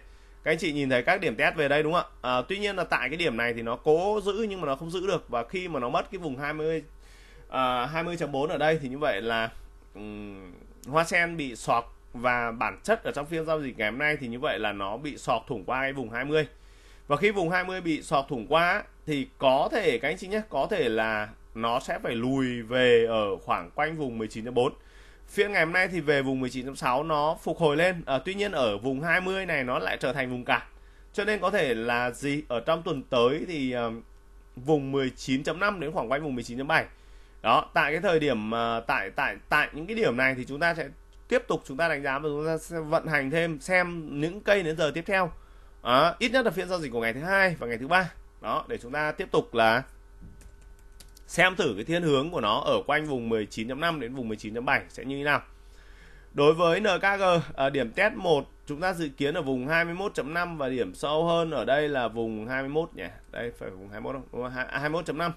các anh chị nhìn thấy các điểm test về đây đúng không ạ à, tuy nhiên là tại cái điểm này thì nó cố giữ nhưng mà nó không giữ được và khi mà nó mất cái vùng 20 mươi 20.4 à, ở đây thì như vậy là um, hoa sen bị sọt và bản chất ở trong phiên giao dịch ngày hôm nay thì như vậy là nó bị sọt thủng qua cái vùng 20 và khi vùng 20 bị sọt thủng qua thì có thể các anh chị nhé có thể là nó sẽ phải lùi về ở khoảng quanh vùng 19 bốn phiên ngày hôm nay thì về vùng 19.6 nó phục hồi lên à, tuy nhiên ở vùng 20 này nó lại trở thành vùng cản cho nên có thể là gì ở trong tuần tới thì uh, vùng 19.5 đến khoảng quanh vùng 19.7 đó tại cái thời điểm uh, tại tại tại những cái điểm này thì chúng ta sẽ tiếp tục chúng ta đánh giá và chúng ta sẽ vận hành thêm xem những cây đến giờ tiếp theo à, ít nhất là phiên giao dịch của ngày thứ hai và ngày thứ ba đó để chúng ta tiếp tục là xem thử cái thiên hướng của nó ở quanh vùng 19.5 đến vùng 19.7 sẽ như thế nào. Đối với NKG, à, điểm test 1 chúng ta dự kiến ở vùng 21.5 và điểm sâu hơn ở đây là vùng 21 nhỉ. Đây phải vùng 21 không? 21.5.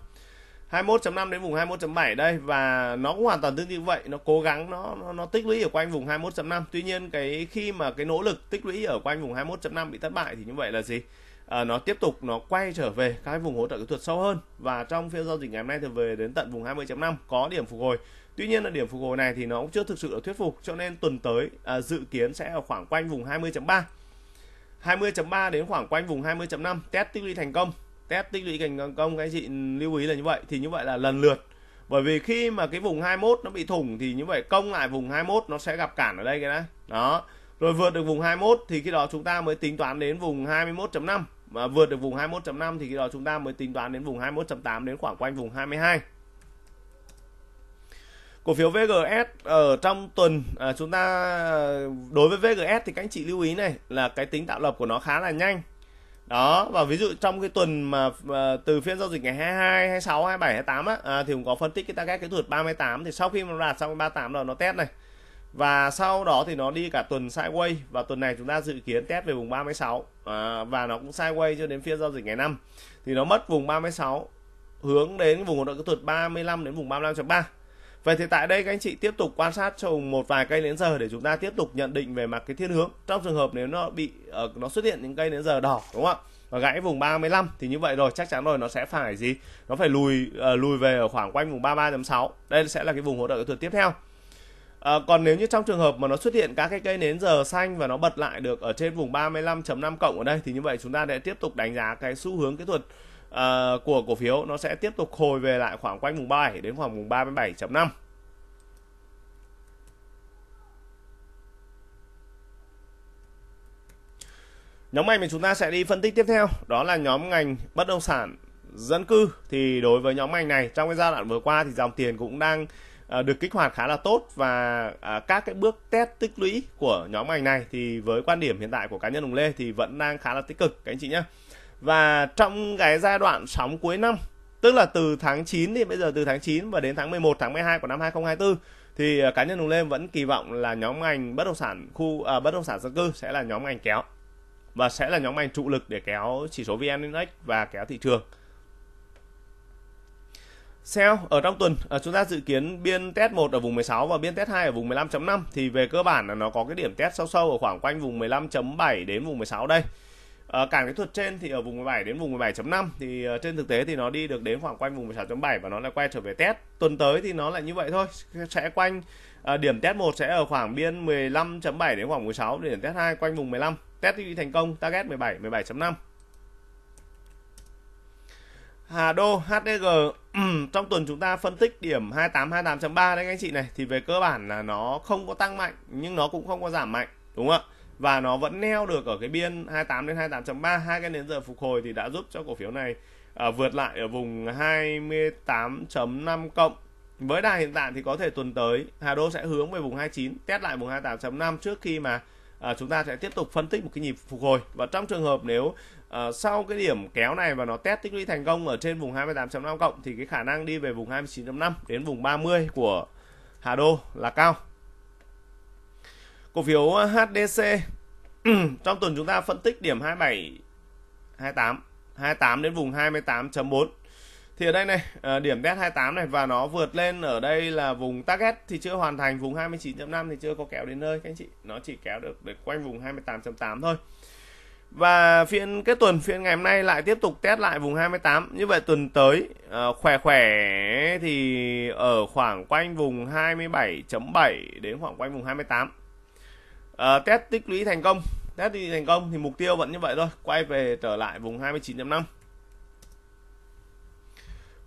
21.5 đến vùng 21.7 đây và nó cũng hoàn toàn tương tự như vậy, nó cố gắng nó nó, nó tích lũy ở quanh vùng 21.5. Tuy nhiên cái khi mà cái nỗ lực tích lũy ở quanh vùng 21.5 bị thất bại thì như vậy là gì? à, nó tiếp tục nó quay trở về các vùng hỗ trợ kỹ thuật sâu hơn và trong phiên giao dịch ngày hôm nay thì về đến tận vùng 20.5 có điểm phục hồi Tuy nhiên là điểm phục hồi này thì nó cũng chưa thực sự là thuyết phục cho nên tuần tới à, dự kiến sẽ ở khoảng quanh vùng 20.3 20.3 đến khoảng quanh vùng 20.5 test tích lũy thành công test tích lũy thành công cái anh chị lưu ý là như vậy thì như vậy là lần lượt bởi vì khi mà cái vùng 21 nó bị thủng thì như vậy công lại vùng 21 nó sẽ gặp cản ở đây cái đấy đó rồi vượt được vùng 21 thì khi đó chúng ta mới tính toán đến vùng 21.5 mà vượt được vùng 21.5 thì khi đó chúng ta mới tính toán đến vùng 21.8 đến khoảng quanh vùng 22 cổ phiếu VGS ở trong tuần à, chúng ta đối với VGS thì các anh chị lưu ý này là cái tính tạo lập của nó khá là nhanh đó và ví dụ trong cái tuần mà à, từ phiên giao dịch ngày 22, 26, 27, 28 á, à, thì cũng có phân tích cái target kỹ thuật 38 thì sau khi mà đạt xong 38 là nó test này và sau đó thì nó đi cả tuần sideways và tuần này chúng ta dự kiến test về vùng 36 à, và nó cũng sideways cho đến phiên giao dịch ngày 5 thì nó mất vùng 36 hướng đến vùng hỗ trợ kỹ thuật 35 đến vùng 35.3 Vậy thì tại đây các anh chị tiếp tục quan sát trong một vài cây đến giờ để chúng ta tiếp tục nhận định về mặt cái thiên hướng. Trong trường hợp nếu nó bị uh, nó xuất hiện những cây đến giờ đỏ đúng không ạ? Và gãy vùng 35 thì như vậy rồi chắc chắn rồi nó sẽ phải gì? Nó phải lùi uh, lùi về ở khoảng quanh vùng 33.6. Đây sẽ là cái vùng hỗ trợ kỹ thuật tiếp theo. À, còn nếu như trong trường hợp mà nó xuất hiện các cái cây nến giờ xanh và nó bật lại được ở trên vùng 35.5 cộng ở đây thì như vậy chúng ta sẽ tiếp tục đánh giá cái xu hướng kỹ thuật uh, của cổ phiếu nó sẽ tiếp tục hồi về lại khoảng quanh vùng 37 đến khoảng vùng 37.5. Nhóm ngành mà chúng ta sẽ đi phân tích tiếp theo đó là nhóm ngành bất động sản dân cư thì đối với nhóm ngành này trong cái giai đoạn vừa qua thì dòng tiền cũng đang À, được kích hoạt khá là tốt và à, các cái bước test tích lũy của nhóm ngành này thì với quan điểm hiện tại của cá nhân Hùng Lê thì vẫn đang khá là tích cực các anh chị nhé và trong cái giai đoạn sóng cuối năm tức là từ tháng 9 thì bây giờ từ tháng 9 và đến tháng 11 tháng 12 của năm 2024 thì à, cá nhân Hùng Lê vẫn kỳ vọng là nhóm ngành bất động sản khu à, bất động sản dân cư sẽ là nhóm ngành kéo và sẽ là nhóm ngành trụ lực để kéo chỉ số VN Index và kéo thị trường Sell ở trong tuần à, chúng ta dự kiến biên test 1 ở vùng 16 và biên test 2 ở vùng 15.5 thì về cơ bản là nó có cái điểm test sâu sâu ở khoảng quanh vùng 15.7 đến vùng 16 đây. À, cản kỹ thuật trên thì ở vùng 17 đến vùng 17.5 thì ờ, trên thực tế thì nó đi được đến khoảng quanh vùng 16.7 và nó lại quay trở về test. Tuần tới thì nó lại như vậy thôi, sẽ quanh à, điểm test 1 sẽ ở khoảng biên 15.7 đến khoảng 16, điểm test 2 quanh vùng 15. Test thì thành công, target 17 17.5. Hà Đô HDG Ừ, trong tuần chúng ta phân tích điểm 2828.3 đấy các anh chị này thì về cơ bản là nó không có tăng mạnh nhưng nó cũng không có giảm mạnh đúng không ạ và nó vẫn neo được ở cái biên 28 đến 28.3 hai cái nến giờ phục hồi thì đã giúp cho cổ phiếu này à, vượt lại ở vùng 28.5 cộng với đà hiện tại thì có thể tuần tới Hà Đô sẽ hướng về vùng 29 test lại vùng 28.5 trước khi mà à, chúng ta sẽ tiếp tục phân tích một cái nhịp phục hồi và trong trường hợp nếu Ờ, sau cái điểm kéo này và nó test tích lũy thành công ở trên vùng 28.5 cộng thì cái khả năng đi về vùng 29.5 đến vùng 30 của Hà Đô là cao cổ phiếu HDC trong tuần chúng ta phân tích điểm 27 28 28 đến vùng 28.4 thì ở đây này ờ, điểm test 28 này và nó vượt lên ở đây là vùng target thì chưa hoàn thành vùng 29.5 thì chưa có kéo đến nơi các anh chị nó chỉ kéo được để quanh vùng 28.8 thôi và phiên cái tuần phiên ngày hôm nay lại tiếp tục test lại vùng 28. Như vậy tuần tới uh, khỏe khỏe thì ở khoảng quanh vùng 27.7 đến khoảng quanh vùng 28. Uh, ờ, test tích lũy thành công, test đi thành công thì mục tiêu vẫn như vậy thôi, quay về trở lại vùng 29.5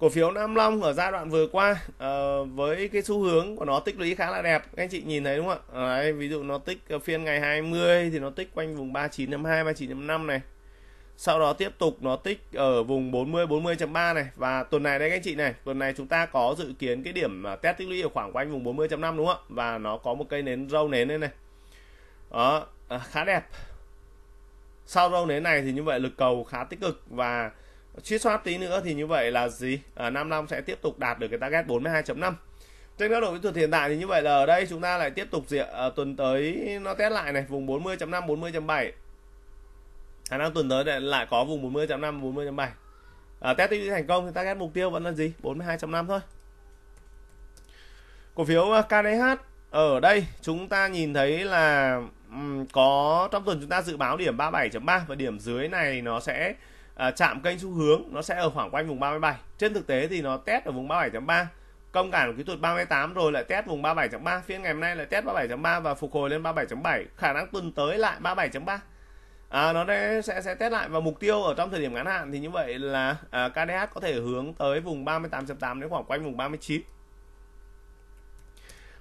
cổ phiếu Nam Long ở giai đoạn vừa qua uh, với cái xu hướng của nó tích lũy khá là đẹp các anh chị nhìn thấy đúng không ạ Đấy, ví dụ nó tích ờ, phiên ngày 20 thì nó tích quanh vùng 39.2 39.5 này sau đó tiếp tục nó tích ở vùng 40 40.3 này và tuần này đây các anh chị này tuần này chúng ta có dự kiến cái điểm ờ, test tích lũy ở khoảng quanh vùng 40.5 đúng không ạ và nó có một cây nến râu nến đây này đó à, khá đẹp sau râu nến này thì như vậy lực cầu khá tích cực và chiết soát tí nữa thì như vậy là gì à, năm sẽ tiếp tục đạt được cái target 42.5 trên góc độ kỹ thuật hiện tại thì như vậy là ở đây chúng ta lại tiếp tục diện à, tuần tới nó test lại này vùng 40.5 40.7 khả năng tuần tới lại có vùng 40.5 40.7 à, test thành công thì target mục tiêu vẫn là gì 42.5 thôi cổ phiếu à, KDH ở đây chúng ta nhìn thấy là có trong tuần chúng ta dự báo điểm 37.3 và điểm dưới này nó sẽ À, chạm kênh xu hướng nó sẽ ở khoảng quanh vùng 37 trên thực tế thì nó test ở vùng 37.3 công cản kỹ thuật 38 rồi lại test vùng 37.3 phiên ngày hôm nay lại test 37.3 và phục hồi lên 37.7 khả năng tuần tới lại 37.3 à, nó sẽ sẽ test lại và mục tiêu ở trong thời điểm ngắn hạn thì như vậy là à, KDH có thể hướng tới vùng 38.8 đến khoảng quanh vùng 39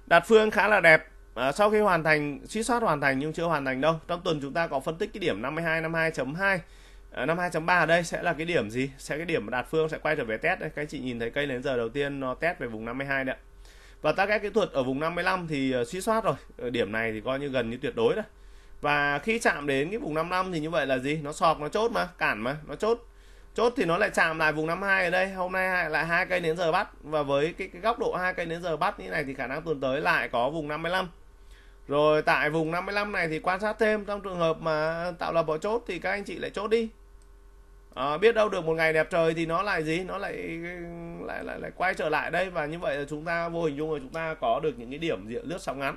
đặt phương khá là đẹp à, sau khi hoàn thành suy soát hoàn thành nhưng chưa hoàn thành đâu trong tuần chúng ta có phân tích cái điểm 52 52.2 Ờ, năm 2.3 ở đây sẽ là cái điểm gì sẽ cái điểm đạt phương sẽ quay trở về test đây các chị nhìn thấy cây đến giờ đầu tiên nó test về vùng 52 đấy và ta ghép kỹ thuật ở vùng 55 thì ờ, suy soát rồi ở ờ, điểm này thì coi như gần như tuyệt đối rồi và khi chạm đến cái vùng 55 thì như vậy là gì nó sọc nó chốt mà cản mà nó chốt chốt thì nó lại chạm lại vùng 52 ở đây hôm nay lại hai cây đến giờ bắt và với cái, cái góc độ hai cây đến giờ bắt như này thì khả năng tuần tới lại có vùng 55 rồi tại vùng 55 này thì quan sát thêm trong trường hợp mà tạo lập bỏ chốt thì các anh chị lại chốt đi à, biết đâu được một ngày đẹp trời thì nó lại gì nó lại lại lại lại quay trở lại đây và như vậy là chúng ta vô hình dung là chúng ta có được những cái điểm diện lướt sóng ngắn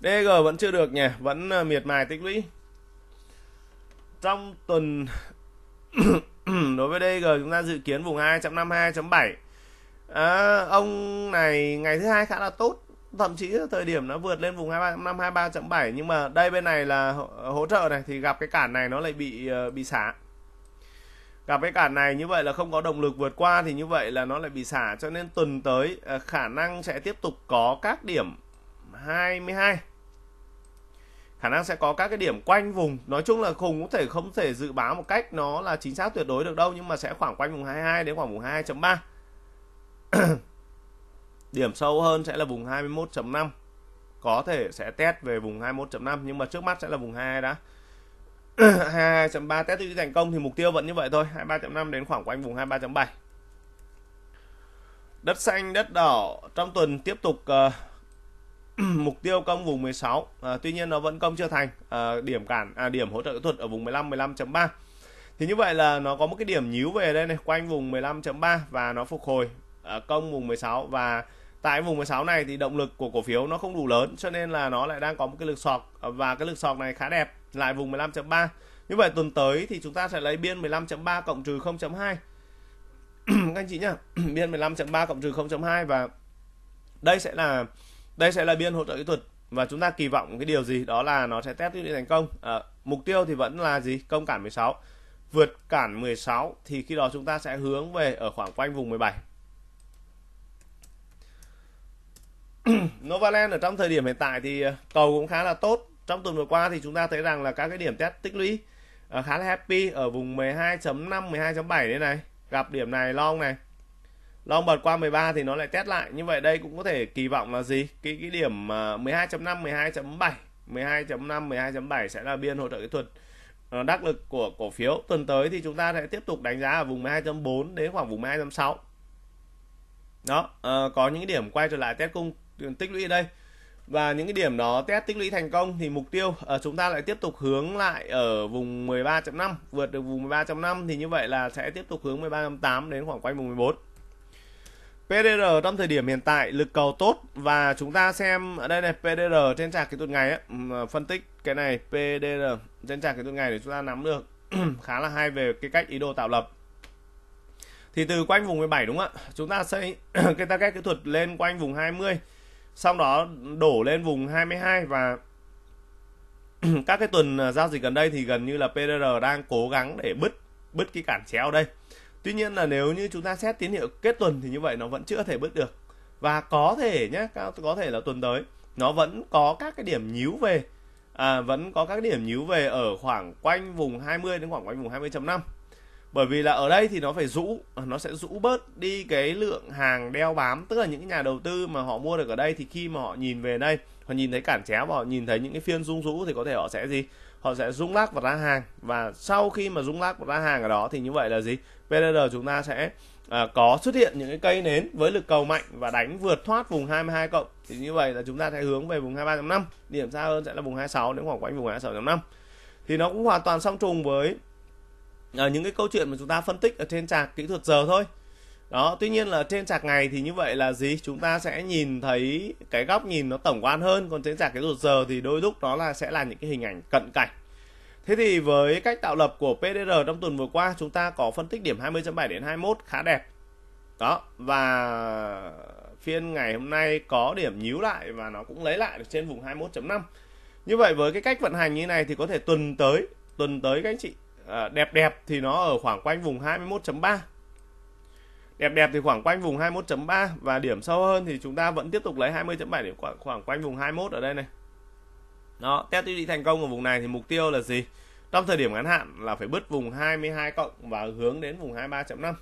DG vẫn chưa được nhỉ vẫn ờ, miệt mài tích lũy trong tuần đối với DG chúng ta dự kiến vùng 252.7 à, ờ, ông này ngày thứ hai khá là tốt thậm chí thời điểm nó vượt lên vùng 25 23.7 nhưng mà đây bên này là hỗ trợ này thì gặp cái cản này nó lại bị ờ, bị xả gặp cái cản này như vậy là không có động lực vượt qua thì như vậy là nó lại bị xả cho nên tuần tới ờ, khả năng sẽ tiếp tục có các điểm 22 khả năng sẽ có các cái điểm quanh vùng nói chung là khùng có thể không thể dự báo một cách nó là chính xác tuyệt đối được đâu nhưng mà sẽ khoảng quanh vùng 22 đến khoảng vùng 22.3 Điểm sâu hơn sẽ là vùng 21.5. Có thể sẽ test về vùng 21.5 nhưng mà trước mắt sẽ là vùng 22 đã. 22.3 test tư thành công thì mục tiêu vẫn như vậy thôi, 23.5 đến khoảng quanh vùng 23.7. Đất xanh, đất đỏ trong tuần tiếp tục uh, mục tiêu công vùng 16. À, ờ, tuy nhiên nó vẫn công chưa thành. À, điểm cản à, điểm hỗ trợ kỹ thuật ở vùng 15 15.3. Thì như vậy là nó có một cái điểm nhíu về đây này quanh vùng 15.3 và nó phục hồi ở công vùng 16 và tại vùng 16 này thì động lực của cổ phiếu nó không đủ lớn cho nên là nó lại đang có một cái lực sọc và cái lực sọc này khá đẹp lại vùng 15.3 như vậy tuần tới thì chúng ta sẽ lấy biên 15.3 cộng trừ 0.2 các anh chị nhá biên 15.3 cộng trừ 0.2 và đây sẽ là đây sẽ là biên hỗ trợ kỹ thuật và chúng ta kỳ vọng cái điều gì đó là nó sẽ test đi thành công à, mục tiêu thì vẫn là gì công cản 16 vượt cản 16 thì khi đó chúng ta sẽ hướng về ở khoảng quanh vùng 17 Novaland ở trong thời điểm hiện tại thì ờ, cầu cũng khá là tốt trong tuần vừa qua thì chúng ta thấy rằng là các cái điểm test tích lũy ờ, khá là happy ở vùng 12.5 12.7 đây này gặp điểm này long này long bật qua 13 thì nó lại test lại như vậy đây cũng có thể kỳ vọng là gì cái cái điểm 12.5 12.7 12.5 12.7 sẽ là biên hỗ trợ kỹ thuật ờ, đắc lực của cổ phiếu tuần tới thì chúng ta sẽ tiếp tục đánh giá ở vùng 12.4 đến khoảng vùng 12.6 đó à, có những điểm quay trở lại test cung tích lũy ở đây và những cái điểm đó test tích lũy thành công thì mục tiêu ở ờ, chúng ta lại tiếp tục hướng lại ở vùng 13.5 vượt được vùng 13.5 thì như vậy là sẽ tiếp tục hướng 13.8 đến khoảng quanh vùng 14 PDR trong thời điểm hiện tại lực cầu tốt và chúng ta xem ở đây này PDR trên chart kỹ thuật ngày ấy, ờ, phân tích cái này PDR trên chart kỹ thuật ngày để chúng ta nắm được khá là hay về cái cách ý đồ tạo lập thì từ quanh vùng 17 đúng không ạ chúng ta xây cái target kỹ thuật lên quanh vùng 20 sau đó đổ lên vùng 22 và các cái tuần à, giao dịch gần đây thì gần như là PDR đang cố gắng để bứt bứt cái cản chéo đây tuy nhiên là nếu như chúng ta xét tín hiệu kết tuần thì như vậy nó vẫn chưa thể bứt được và có thể nhé có thể là tuần tới nó vẫn có các cái điểm nhíu về à, vẫn có các điểm nhíu về ở khoảng quanh vùng 20 đến khoảng quanh vùng 20.5 bởi vì là ở đây thì nó phải rũ nó sẽ rũ bớt đi cái lượng hàng đeo bám tức là những nhà đầu tư mà họ mua được ở đây thì khi mà họ nhìn về đây họ nhìn thấy cản chéo và họ nhìn thấy những cái phiên rung rũ thì có thể họ sẽ gì họ sẽ rung lắc và ra hàng và sau khi mà rung lắc và ra hàng ở đó thì như vậy là gì PLR chúng ta sẽ à, có xuất hiện những cái cây nến với lực cầu mạnh và đánh vượt thoát vùng 22 cộng thì như vậy là chúng ta sẽ hướng về vùng 23.5 điểm xa hơn sẽ là vùng 26 đến khoảng quanh vùng 26.5 thì nó cũng hoàn toàn song trùng với à, những cái câu chuyện mà chúng ta phân tích ở trên trạc kỹ thuật giờ thôi đó tuy nhiên là trên trạc ngày thì như vậy là gì chúng ta sẽ nhìn thấy cái góc nhìn nó tổng quan hơn còn trên trạc kỹ thuật giờ thì đôi lúc đó là sẽ là những cái hình ảnh cận cảnh Thế thì với cách tạo lập của PDR trong tuần vừa qua chúng ta có phân tích điểm 20.7 đến 21 khá đẹp. Đó và phiên ngày hôm nay có điểm nhíu lại và nó cũng lấy lại được trên vùng 21.5. Như vậy với cái cách vận hành như này thì có thể tuần tới, tuần tới các anh chị Ờ, đẹp đẹp thì nó ở khoảng quanh vùng 21.3 đẹp đẹp thì khoảng quanh vùng 21.3 và điểm sâu hơn thì chúng ta vẫn tiếp tục lấy 20.7 để khoảng, khoảng quanh vùng 21 ở đây này đó test tiêu thành công ở vùng này thì mục tiêu là gì trong thời điểm ngắn hạn là phải bứt vùng 22 cộng và hướng đến vùng 23.5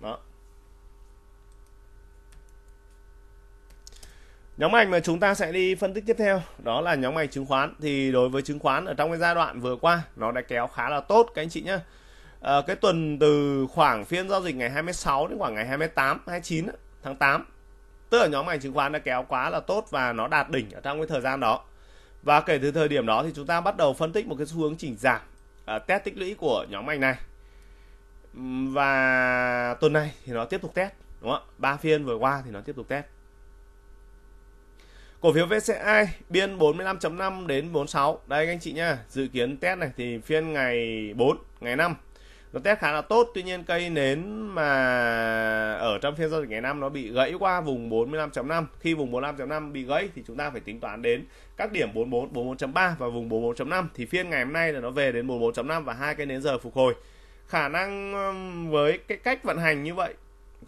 đó Nhóm ngành mà chúng ta sẽ đi phân tích tiếp theo đó là nhóm ngành chứng khoán. Thì đối với chứng khoán ở trong cái giai đoạn vừa qua nó đã kéo khá là tốt các anh chị nhé. À, ờ, cái tuần từ khoảng phiên giao dịch ngày 26 đến khoảng ngày 28, 29 tháng 8 tức là nhóm ngành chứng khoán đã kéo quá là tốt và nó đạt đỉnh ở trong cái thời gian đó. Và kể từ thời điểm đó thì chúng ta bắt đầu phân tích một cái xu hướng chỉnh giảm à, test tích lũy của nhóm ngành này. Và tuần này thì nó tiếp tục test đúng không ạ? Ba phiên vừa qua thì nó tiếp tục test. Cổ phiếu VCI biên 45.5 đến 46. Đây các anh chị nha, dự kiến test này thì phiên ngày 4, ngày 5 nó test khá là tốt tuy nhiên cây nến mà ở trong phiên giao dịch ngày 5 nó bị gãy qua vùng 45.5 khi vùng 45.5 bị gãy thì chúng ta phải tính toán đến các điểm 44 44.3 và vùng 44.5 thì phiên ngày hôm nay là nó về đến 44.5 và hai cây nến giờ phục hồi khả năng với cái cách vận hành như vậy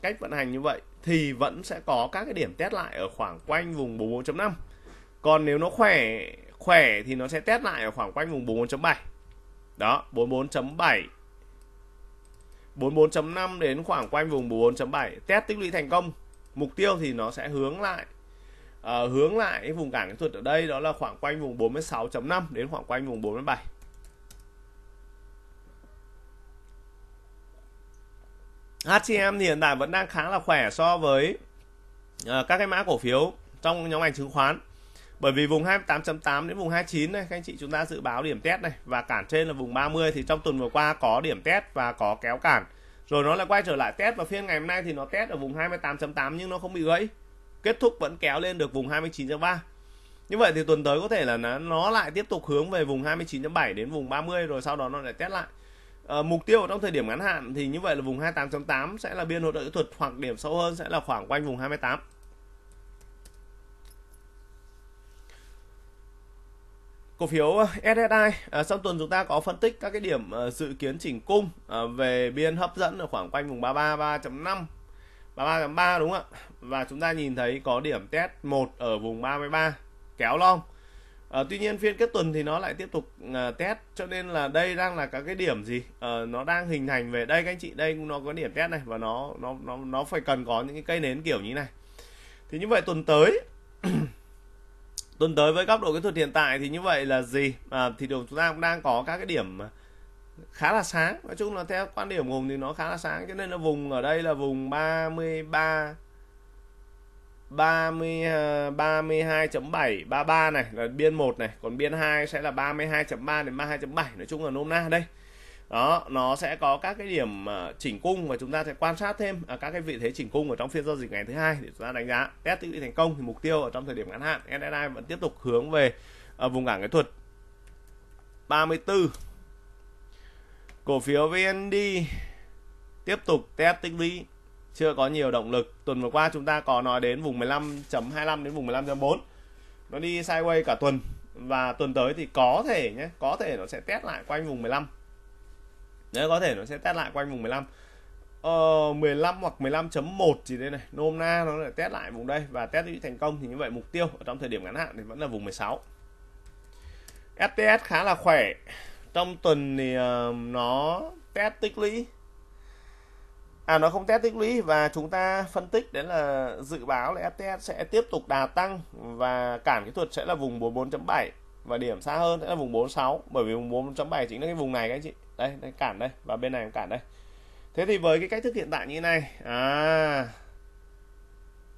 cách vận hành như vậy thì vẫn sẽ có các cái điểm test lại ở khoảng quanh vùng 44.5 còn nếu nó khỏe khỏe thì nó sẽ test lại ở khoảng quanh vùng 44.7 đó 44.7 44.5 đến khoảng quanh vùng 44.7 test tích lũy thành công mục tiêu thì nó sẽ hướng lại uh, hướng lại vùng cản kỹ thuật ở đây đó là khoảng quanh vùng 46.5 đến khoảng quanh vùng 47 HCM thì hiện tại vẫn đang khá là khỏe so với uh, các cái mã cổ phiếu trong nhóm ngành chứng khoán bởi vì vùng 28.8 đến vùng 29 này các anh chị chúng ta dự báo điểm test này và cản trên là vùng 30 thì trong tuần vừa qua có điểm test và có kéo cản rồi nó lại quay trở lại test và phiên ngày hôm nay thì nó test ở vùng 28.8 nhưng nó không bị gãy kết thúc vẫn kéo lên được vùng 29.3 như vậy thì tuần tới có thể là nó, lại tiếp tục hướng về vùng 29.7 đến vùng 30 rồi sau đó nó lại test lại Ờ, mục tiêu trong thời điểm ngắn hạn thì như vậy là vùng 28.8 sẽ là biên hỗ trợ kỹ thuật hoặc điểm sâu hơn sẽ là khoảng quanh vùng 28 cổ phiếu ờ, SSI à, ờ, trong tuần chúng ta có phân tích các cái điểm dự kiến chỉnh cung về biên hấp dẫn ở khoảng quanh vùng 33 3.5 33.3 đúng không ạ và chúng ta nhìn thấy có điểm test 1 ở vùng 33 kéo long À, tuy nhiên phiên kết tuần thì nó lại tiếp tục à, test cho nên là đây đang là các cái điểm gì à, nó đang hình thành về đây các anh chị đây cũng nó có điểm test này và nó nó nó nó phải cần có những cái cây nến kiểu như này thì như vậy tuần tới tuần tới với góc độ kỹ thuật hiện tại thì như vậy là gì à, thị chúng ta cũng đang có các cái điểm khá là sáng nói chung là theo quan điểm của hùng thì nó khá là sáng cho nên là vùng ở đây là vùng 33 30 32.7 33 này là biên 1 này, còn biên 2 sẽ là 32.3 đến 32.7 nói chung là nôm na đây. Đó, nó sẽ có các cái điểm ờ, chỉnh cung và chúng ta sẽ quan sát thêm à, các cái vị thế chỉnh cung ở trong phiên giao dịch ngày thứ hai để chúng ta đánh giá. Test tích lũy thành công thì mục tiêu ở trong thời điểm ngắn hạn SSI vẫn tiếp tục hướng về ờ, vùng cản kỹ thuật 34. Cổ phiếu VND tiếp tục test tích lũy chưa có nhiều động lực tuần vừa qua chúng ta có nói đến vùng 15.25 đến vùng 15.4 nó đi sideways cả tuần và tuần tới thì có thể nhé có thể nó sẽ test lại quanh vùng 15 nếu có thể nó sẽ test lại quanh vùng 15 ờ, 15 hoặc 15.1 gì đây này nôm na nó lại test lại vùng đây và test thành công thì như vậy mục tiêu ở trong thời điểm ngắn hạn thì vẫn là vùng 16 STS khá là khỏe trong tuần thì uh, nó test tích lũy à nó không test tích lũy và chúng ta phân tích đấy là dự báo là STS sẽ tiếp tục đà tăng và cản kỹ thuật sẽ là vùng 44.7 và điểm xa hơn sẽ là vùng 46 bởi vì vùng 44.7 chính là cái vùng này các anh chị đây đây cản đây và bên này cản đây thế thì với cái cách thức hiện tại như này à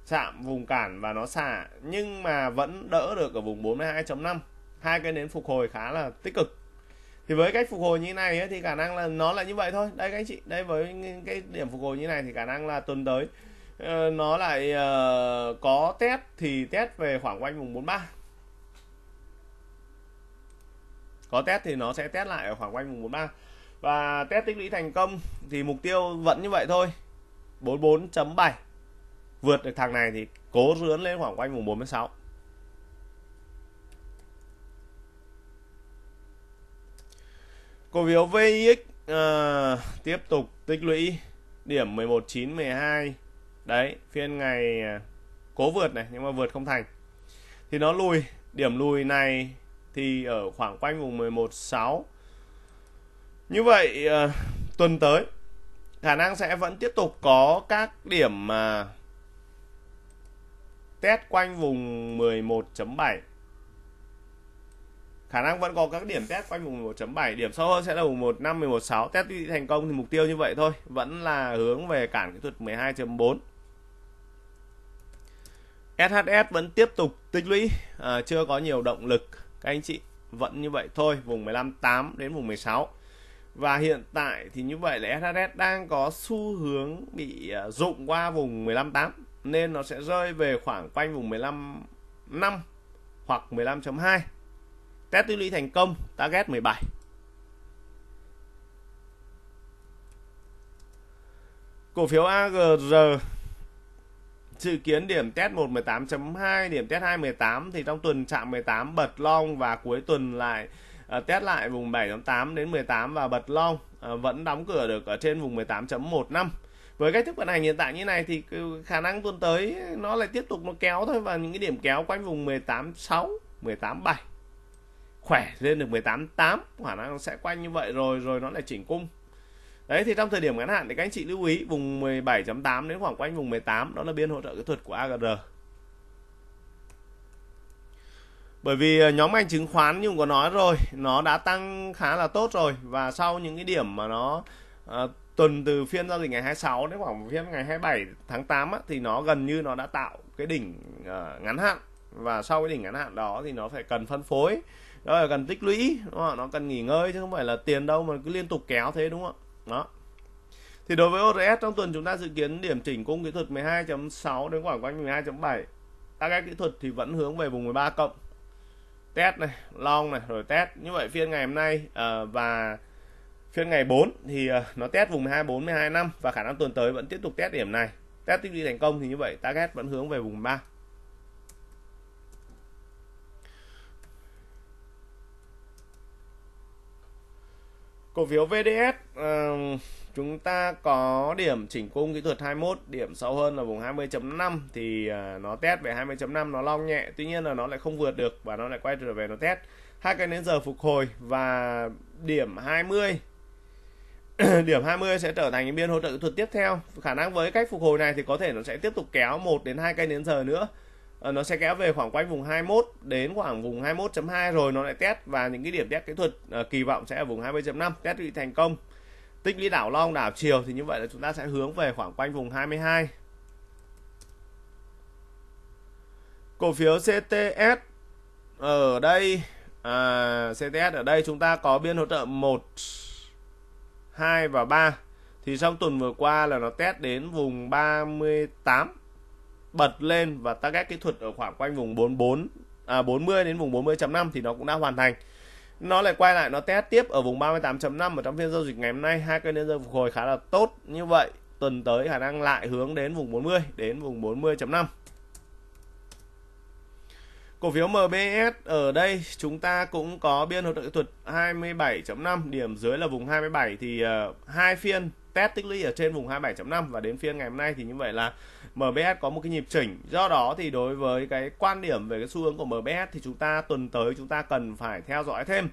chạm vùng cản và nó xả nhưng mà vẫn đỡ được ở vùng 42.5 hai cái nến phục hồi khá là tích cực thì với cách phục hồi như này ấy, thì khả năng là nó là như vậy thôi đây các anh chị đây với cái điểm phục hồi như này thì khả năng là tuần tới ờ, nó lại uh, có test thì test về khoảng quanh vùng 43 có test thì nó sẽ test lại ở khoảng quanh vùng 43 và test tích lũy thành công thì mục tiêu vẫn như vậy thôi 44.7 vượt được thằng này thì cố rướn lên khoảng quanh vùng 46 Cổ phiếu VIX uh, ờ, tiếp tục tích lũy điểm 11912. Đấy, phiên ngày à, cố vượt này nhưng mà vượt không thành. Thì nó lùi, điểm lùi này thì ở khoảng quanh vùng 116. Như vậy uh, tuần tới khả năng sẽ vẫn tiếp tục có các điểm mà uh, test quanh vùng 11.7 khả năng vẫn có các điểm test quanh vùng 1.7 điểm sâu hơn sẽ là vùng 15 116 test bị thành công thì mục tiêu như vậy thôi vẫn là hướng về cản kỹ thuật 12.4 SHS vẫn tiếp tục tích lũy à, chưa có nhiều động lực các anh chị vẫn như vậy thôi vùng 15.8 đến vùng 16 và hiện tại thì như vậy là SHS đang có xu hướng bị rụng à, qua vùng 15.8 nên nó sẽ rơi về khoảng quanh vùng 15 5 hoặc 15.2 Test tích lũy thành công, target 17. Cổ phiếu AGR dự kiến điểm test 1 18.2, điểm test 2 18 thì trong tuần chạm 18 bật long và cuối tuần lại à, test lại vùng 7.8 đến 18 và bật long à, vẫn đóng cửa được ở trên vùng 18 năm với cách thức vận hành hiện tại như này thì khả năng tuần tới nó lại tiếp tục nó kéo thôi và những cái điểm kéo quanh vùng 18.6, 18.7 khỏe lên được 18 8 khả năng sẽ quanh như vậy rồi rồi nó lại chỉnh cung đấy thì trong thời điểm ngắn hạn thì các anh chị lưu ý vùng 17.8 đến khoảng quanh vùng 18 đó là biên hỗ trợ kỹ thuật của AGR bởi vì à, nhóm ngành chứng khoán như cũng có nói rồi nó đã tăng khá là tốt rồi và sau những cái điểm mà nó à, tuần từ phiên giao dịch ngày 26 đến khoảng phiên ngày 27 tháng 8 á, thì nó gần như nó đã tạo cái đỉnh à, ngắn hạn và sau cái đỉnh ngắn hạn đó thì nó phải cần phân phối đó là cần tích lũy đúng không? nó cần nghỉ ngơi chứ không phải là tiền đâu mà cứ liên tục kéo thế đúng không đó thì đối với ORS trong tuần chúng ta dự kiến điểm chỉnh cung kỹ thuật 12.6 đến khoảng quanh 12.7 các kỹ thuật thì vẫn hướng về vùng 13 cộng test này long này rồi test như vậy phiên ngày hôm nay uh, và phiên ngày 4 thì ờ, nó test vùng 12 4 12 năm và khả năng tuần tới vẫn tiếp tục test điểm này test tích lũy thành công thì như vậy target vẫn hướng về vùng 3 Cổ phiếu VDS uh, ờ, chúng ta có điểm chỉnh cung kỹ thuật 21, điểm sâu hơn là vùng 20.5 thì uh, nó test về 20.5 nó long nhẹ, tuy nhiên là nó lại không vượt được và nó lại quay trở về nó test. Hai cái nến giờ phục hồi và điểm 20 điểm 20 sẽ trở thành những biên hỗ trợ kỹ thuật tiếp theo. Khả năng với cách phục hồi này thì có thể nó sẽ tiếp tục kéo một đến hai cây nến giờ nữa. Ờ, nó sẽ kéo về khoảng quanh vùng 21 đến khoảng vùng 21.2 rồi nó lại test và những cái điểm test kỹ thuật ờ, kỳ vọng sẽ ở vùng 20.5 test bị thành công tích lũy đảo long đảo chiều thì như vậy là chúng ta sẽ hướng về khoảng quanh vùng 22 cổ phiếu CTS ở đây à, CTS ở đây chúng ta có biên hỗ trợ 1 2 và 3 thì trong tuần vừa qua là nó test đến vùng 38 bật lên và target kỹ thuật ở khoảng quanh vùng 44 à, 40 đến vùng 40.5 thì nó cũng đã hoàn thành nó lại quay lại nó test tiếp ở vùng 38.5 ở trong phiên giao dịch ngày hôm nay hai cây nến rơi phục hồi khá là tốt như vậy tuần tới khả năng lại hướng đến vùng 40 đến vùng 40.5 Cổ phiếu MBS ở đây chúng ta cũng có biên hỗ trợ kỹ thuật 27.5 điểm dưới là vùng 27 thì ờ, hai uh, phiên test tích lũy ở trên vùng 27.5 và đến phiên ngày hôm nay thì như vậy là MBS có một cái nhịp chỉnh do đó thì đối với cái quan điểm về cái xu hướng của MBS thì chúng ta tuần tới chúng ta cần phải theo dõi thêm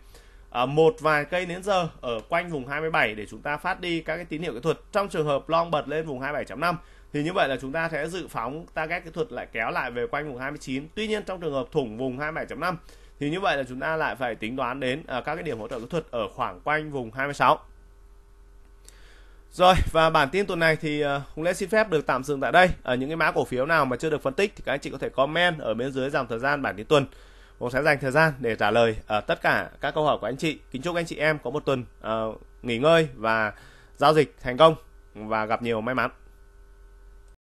À, một vài cây nến giờ ở quanh vùng 27 để chúng ta phát đi các cái tín hiệu kỹ thuật trong trường hợp long bật lên vùng 27.5 thì như vậy là chúng ta sẽ dự phóng target kỹ thuật lại kéo lại về quanh vùng 29 tuy nhiên trong trường hợp thủng vùng 27.5 thì như vậy là chúng ta lại phải tính toán đến à, các cái điểm hỗ trợ kỹ thuật ở khoảng quanh vùng 26 rồi và bản tin tuần này thì Hùng ờ, Lễ xin phép được tạm dừng tại đây. Ở những cái mã cổ phiếu nào mà chưa được phân tích thì các anh chị có thể comment ở bên dưới dòng thời gian bản tin tuần. Hùng sẽ dành thời gian để trả lời ở ờ, tất cả các câu hỏi của anh chị. Kính chúc anh chị em có một tuần uh, nghỉ ngơi và giao dịch thành công và gặp nhiều may mắn.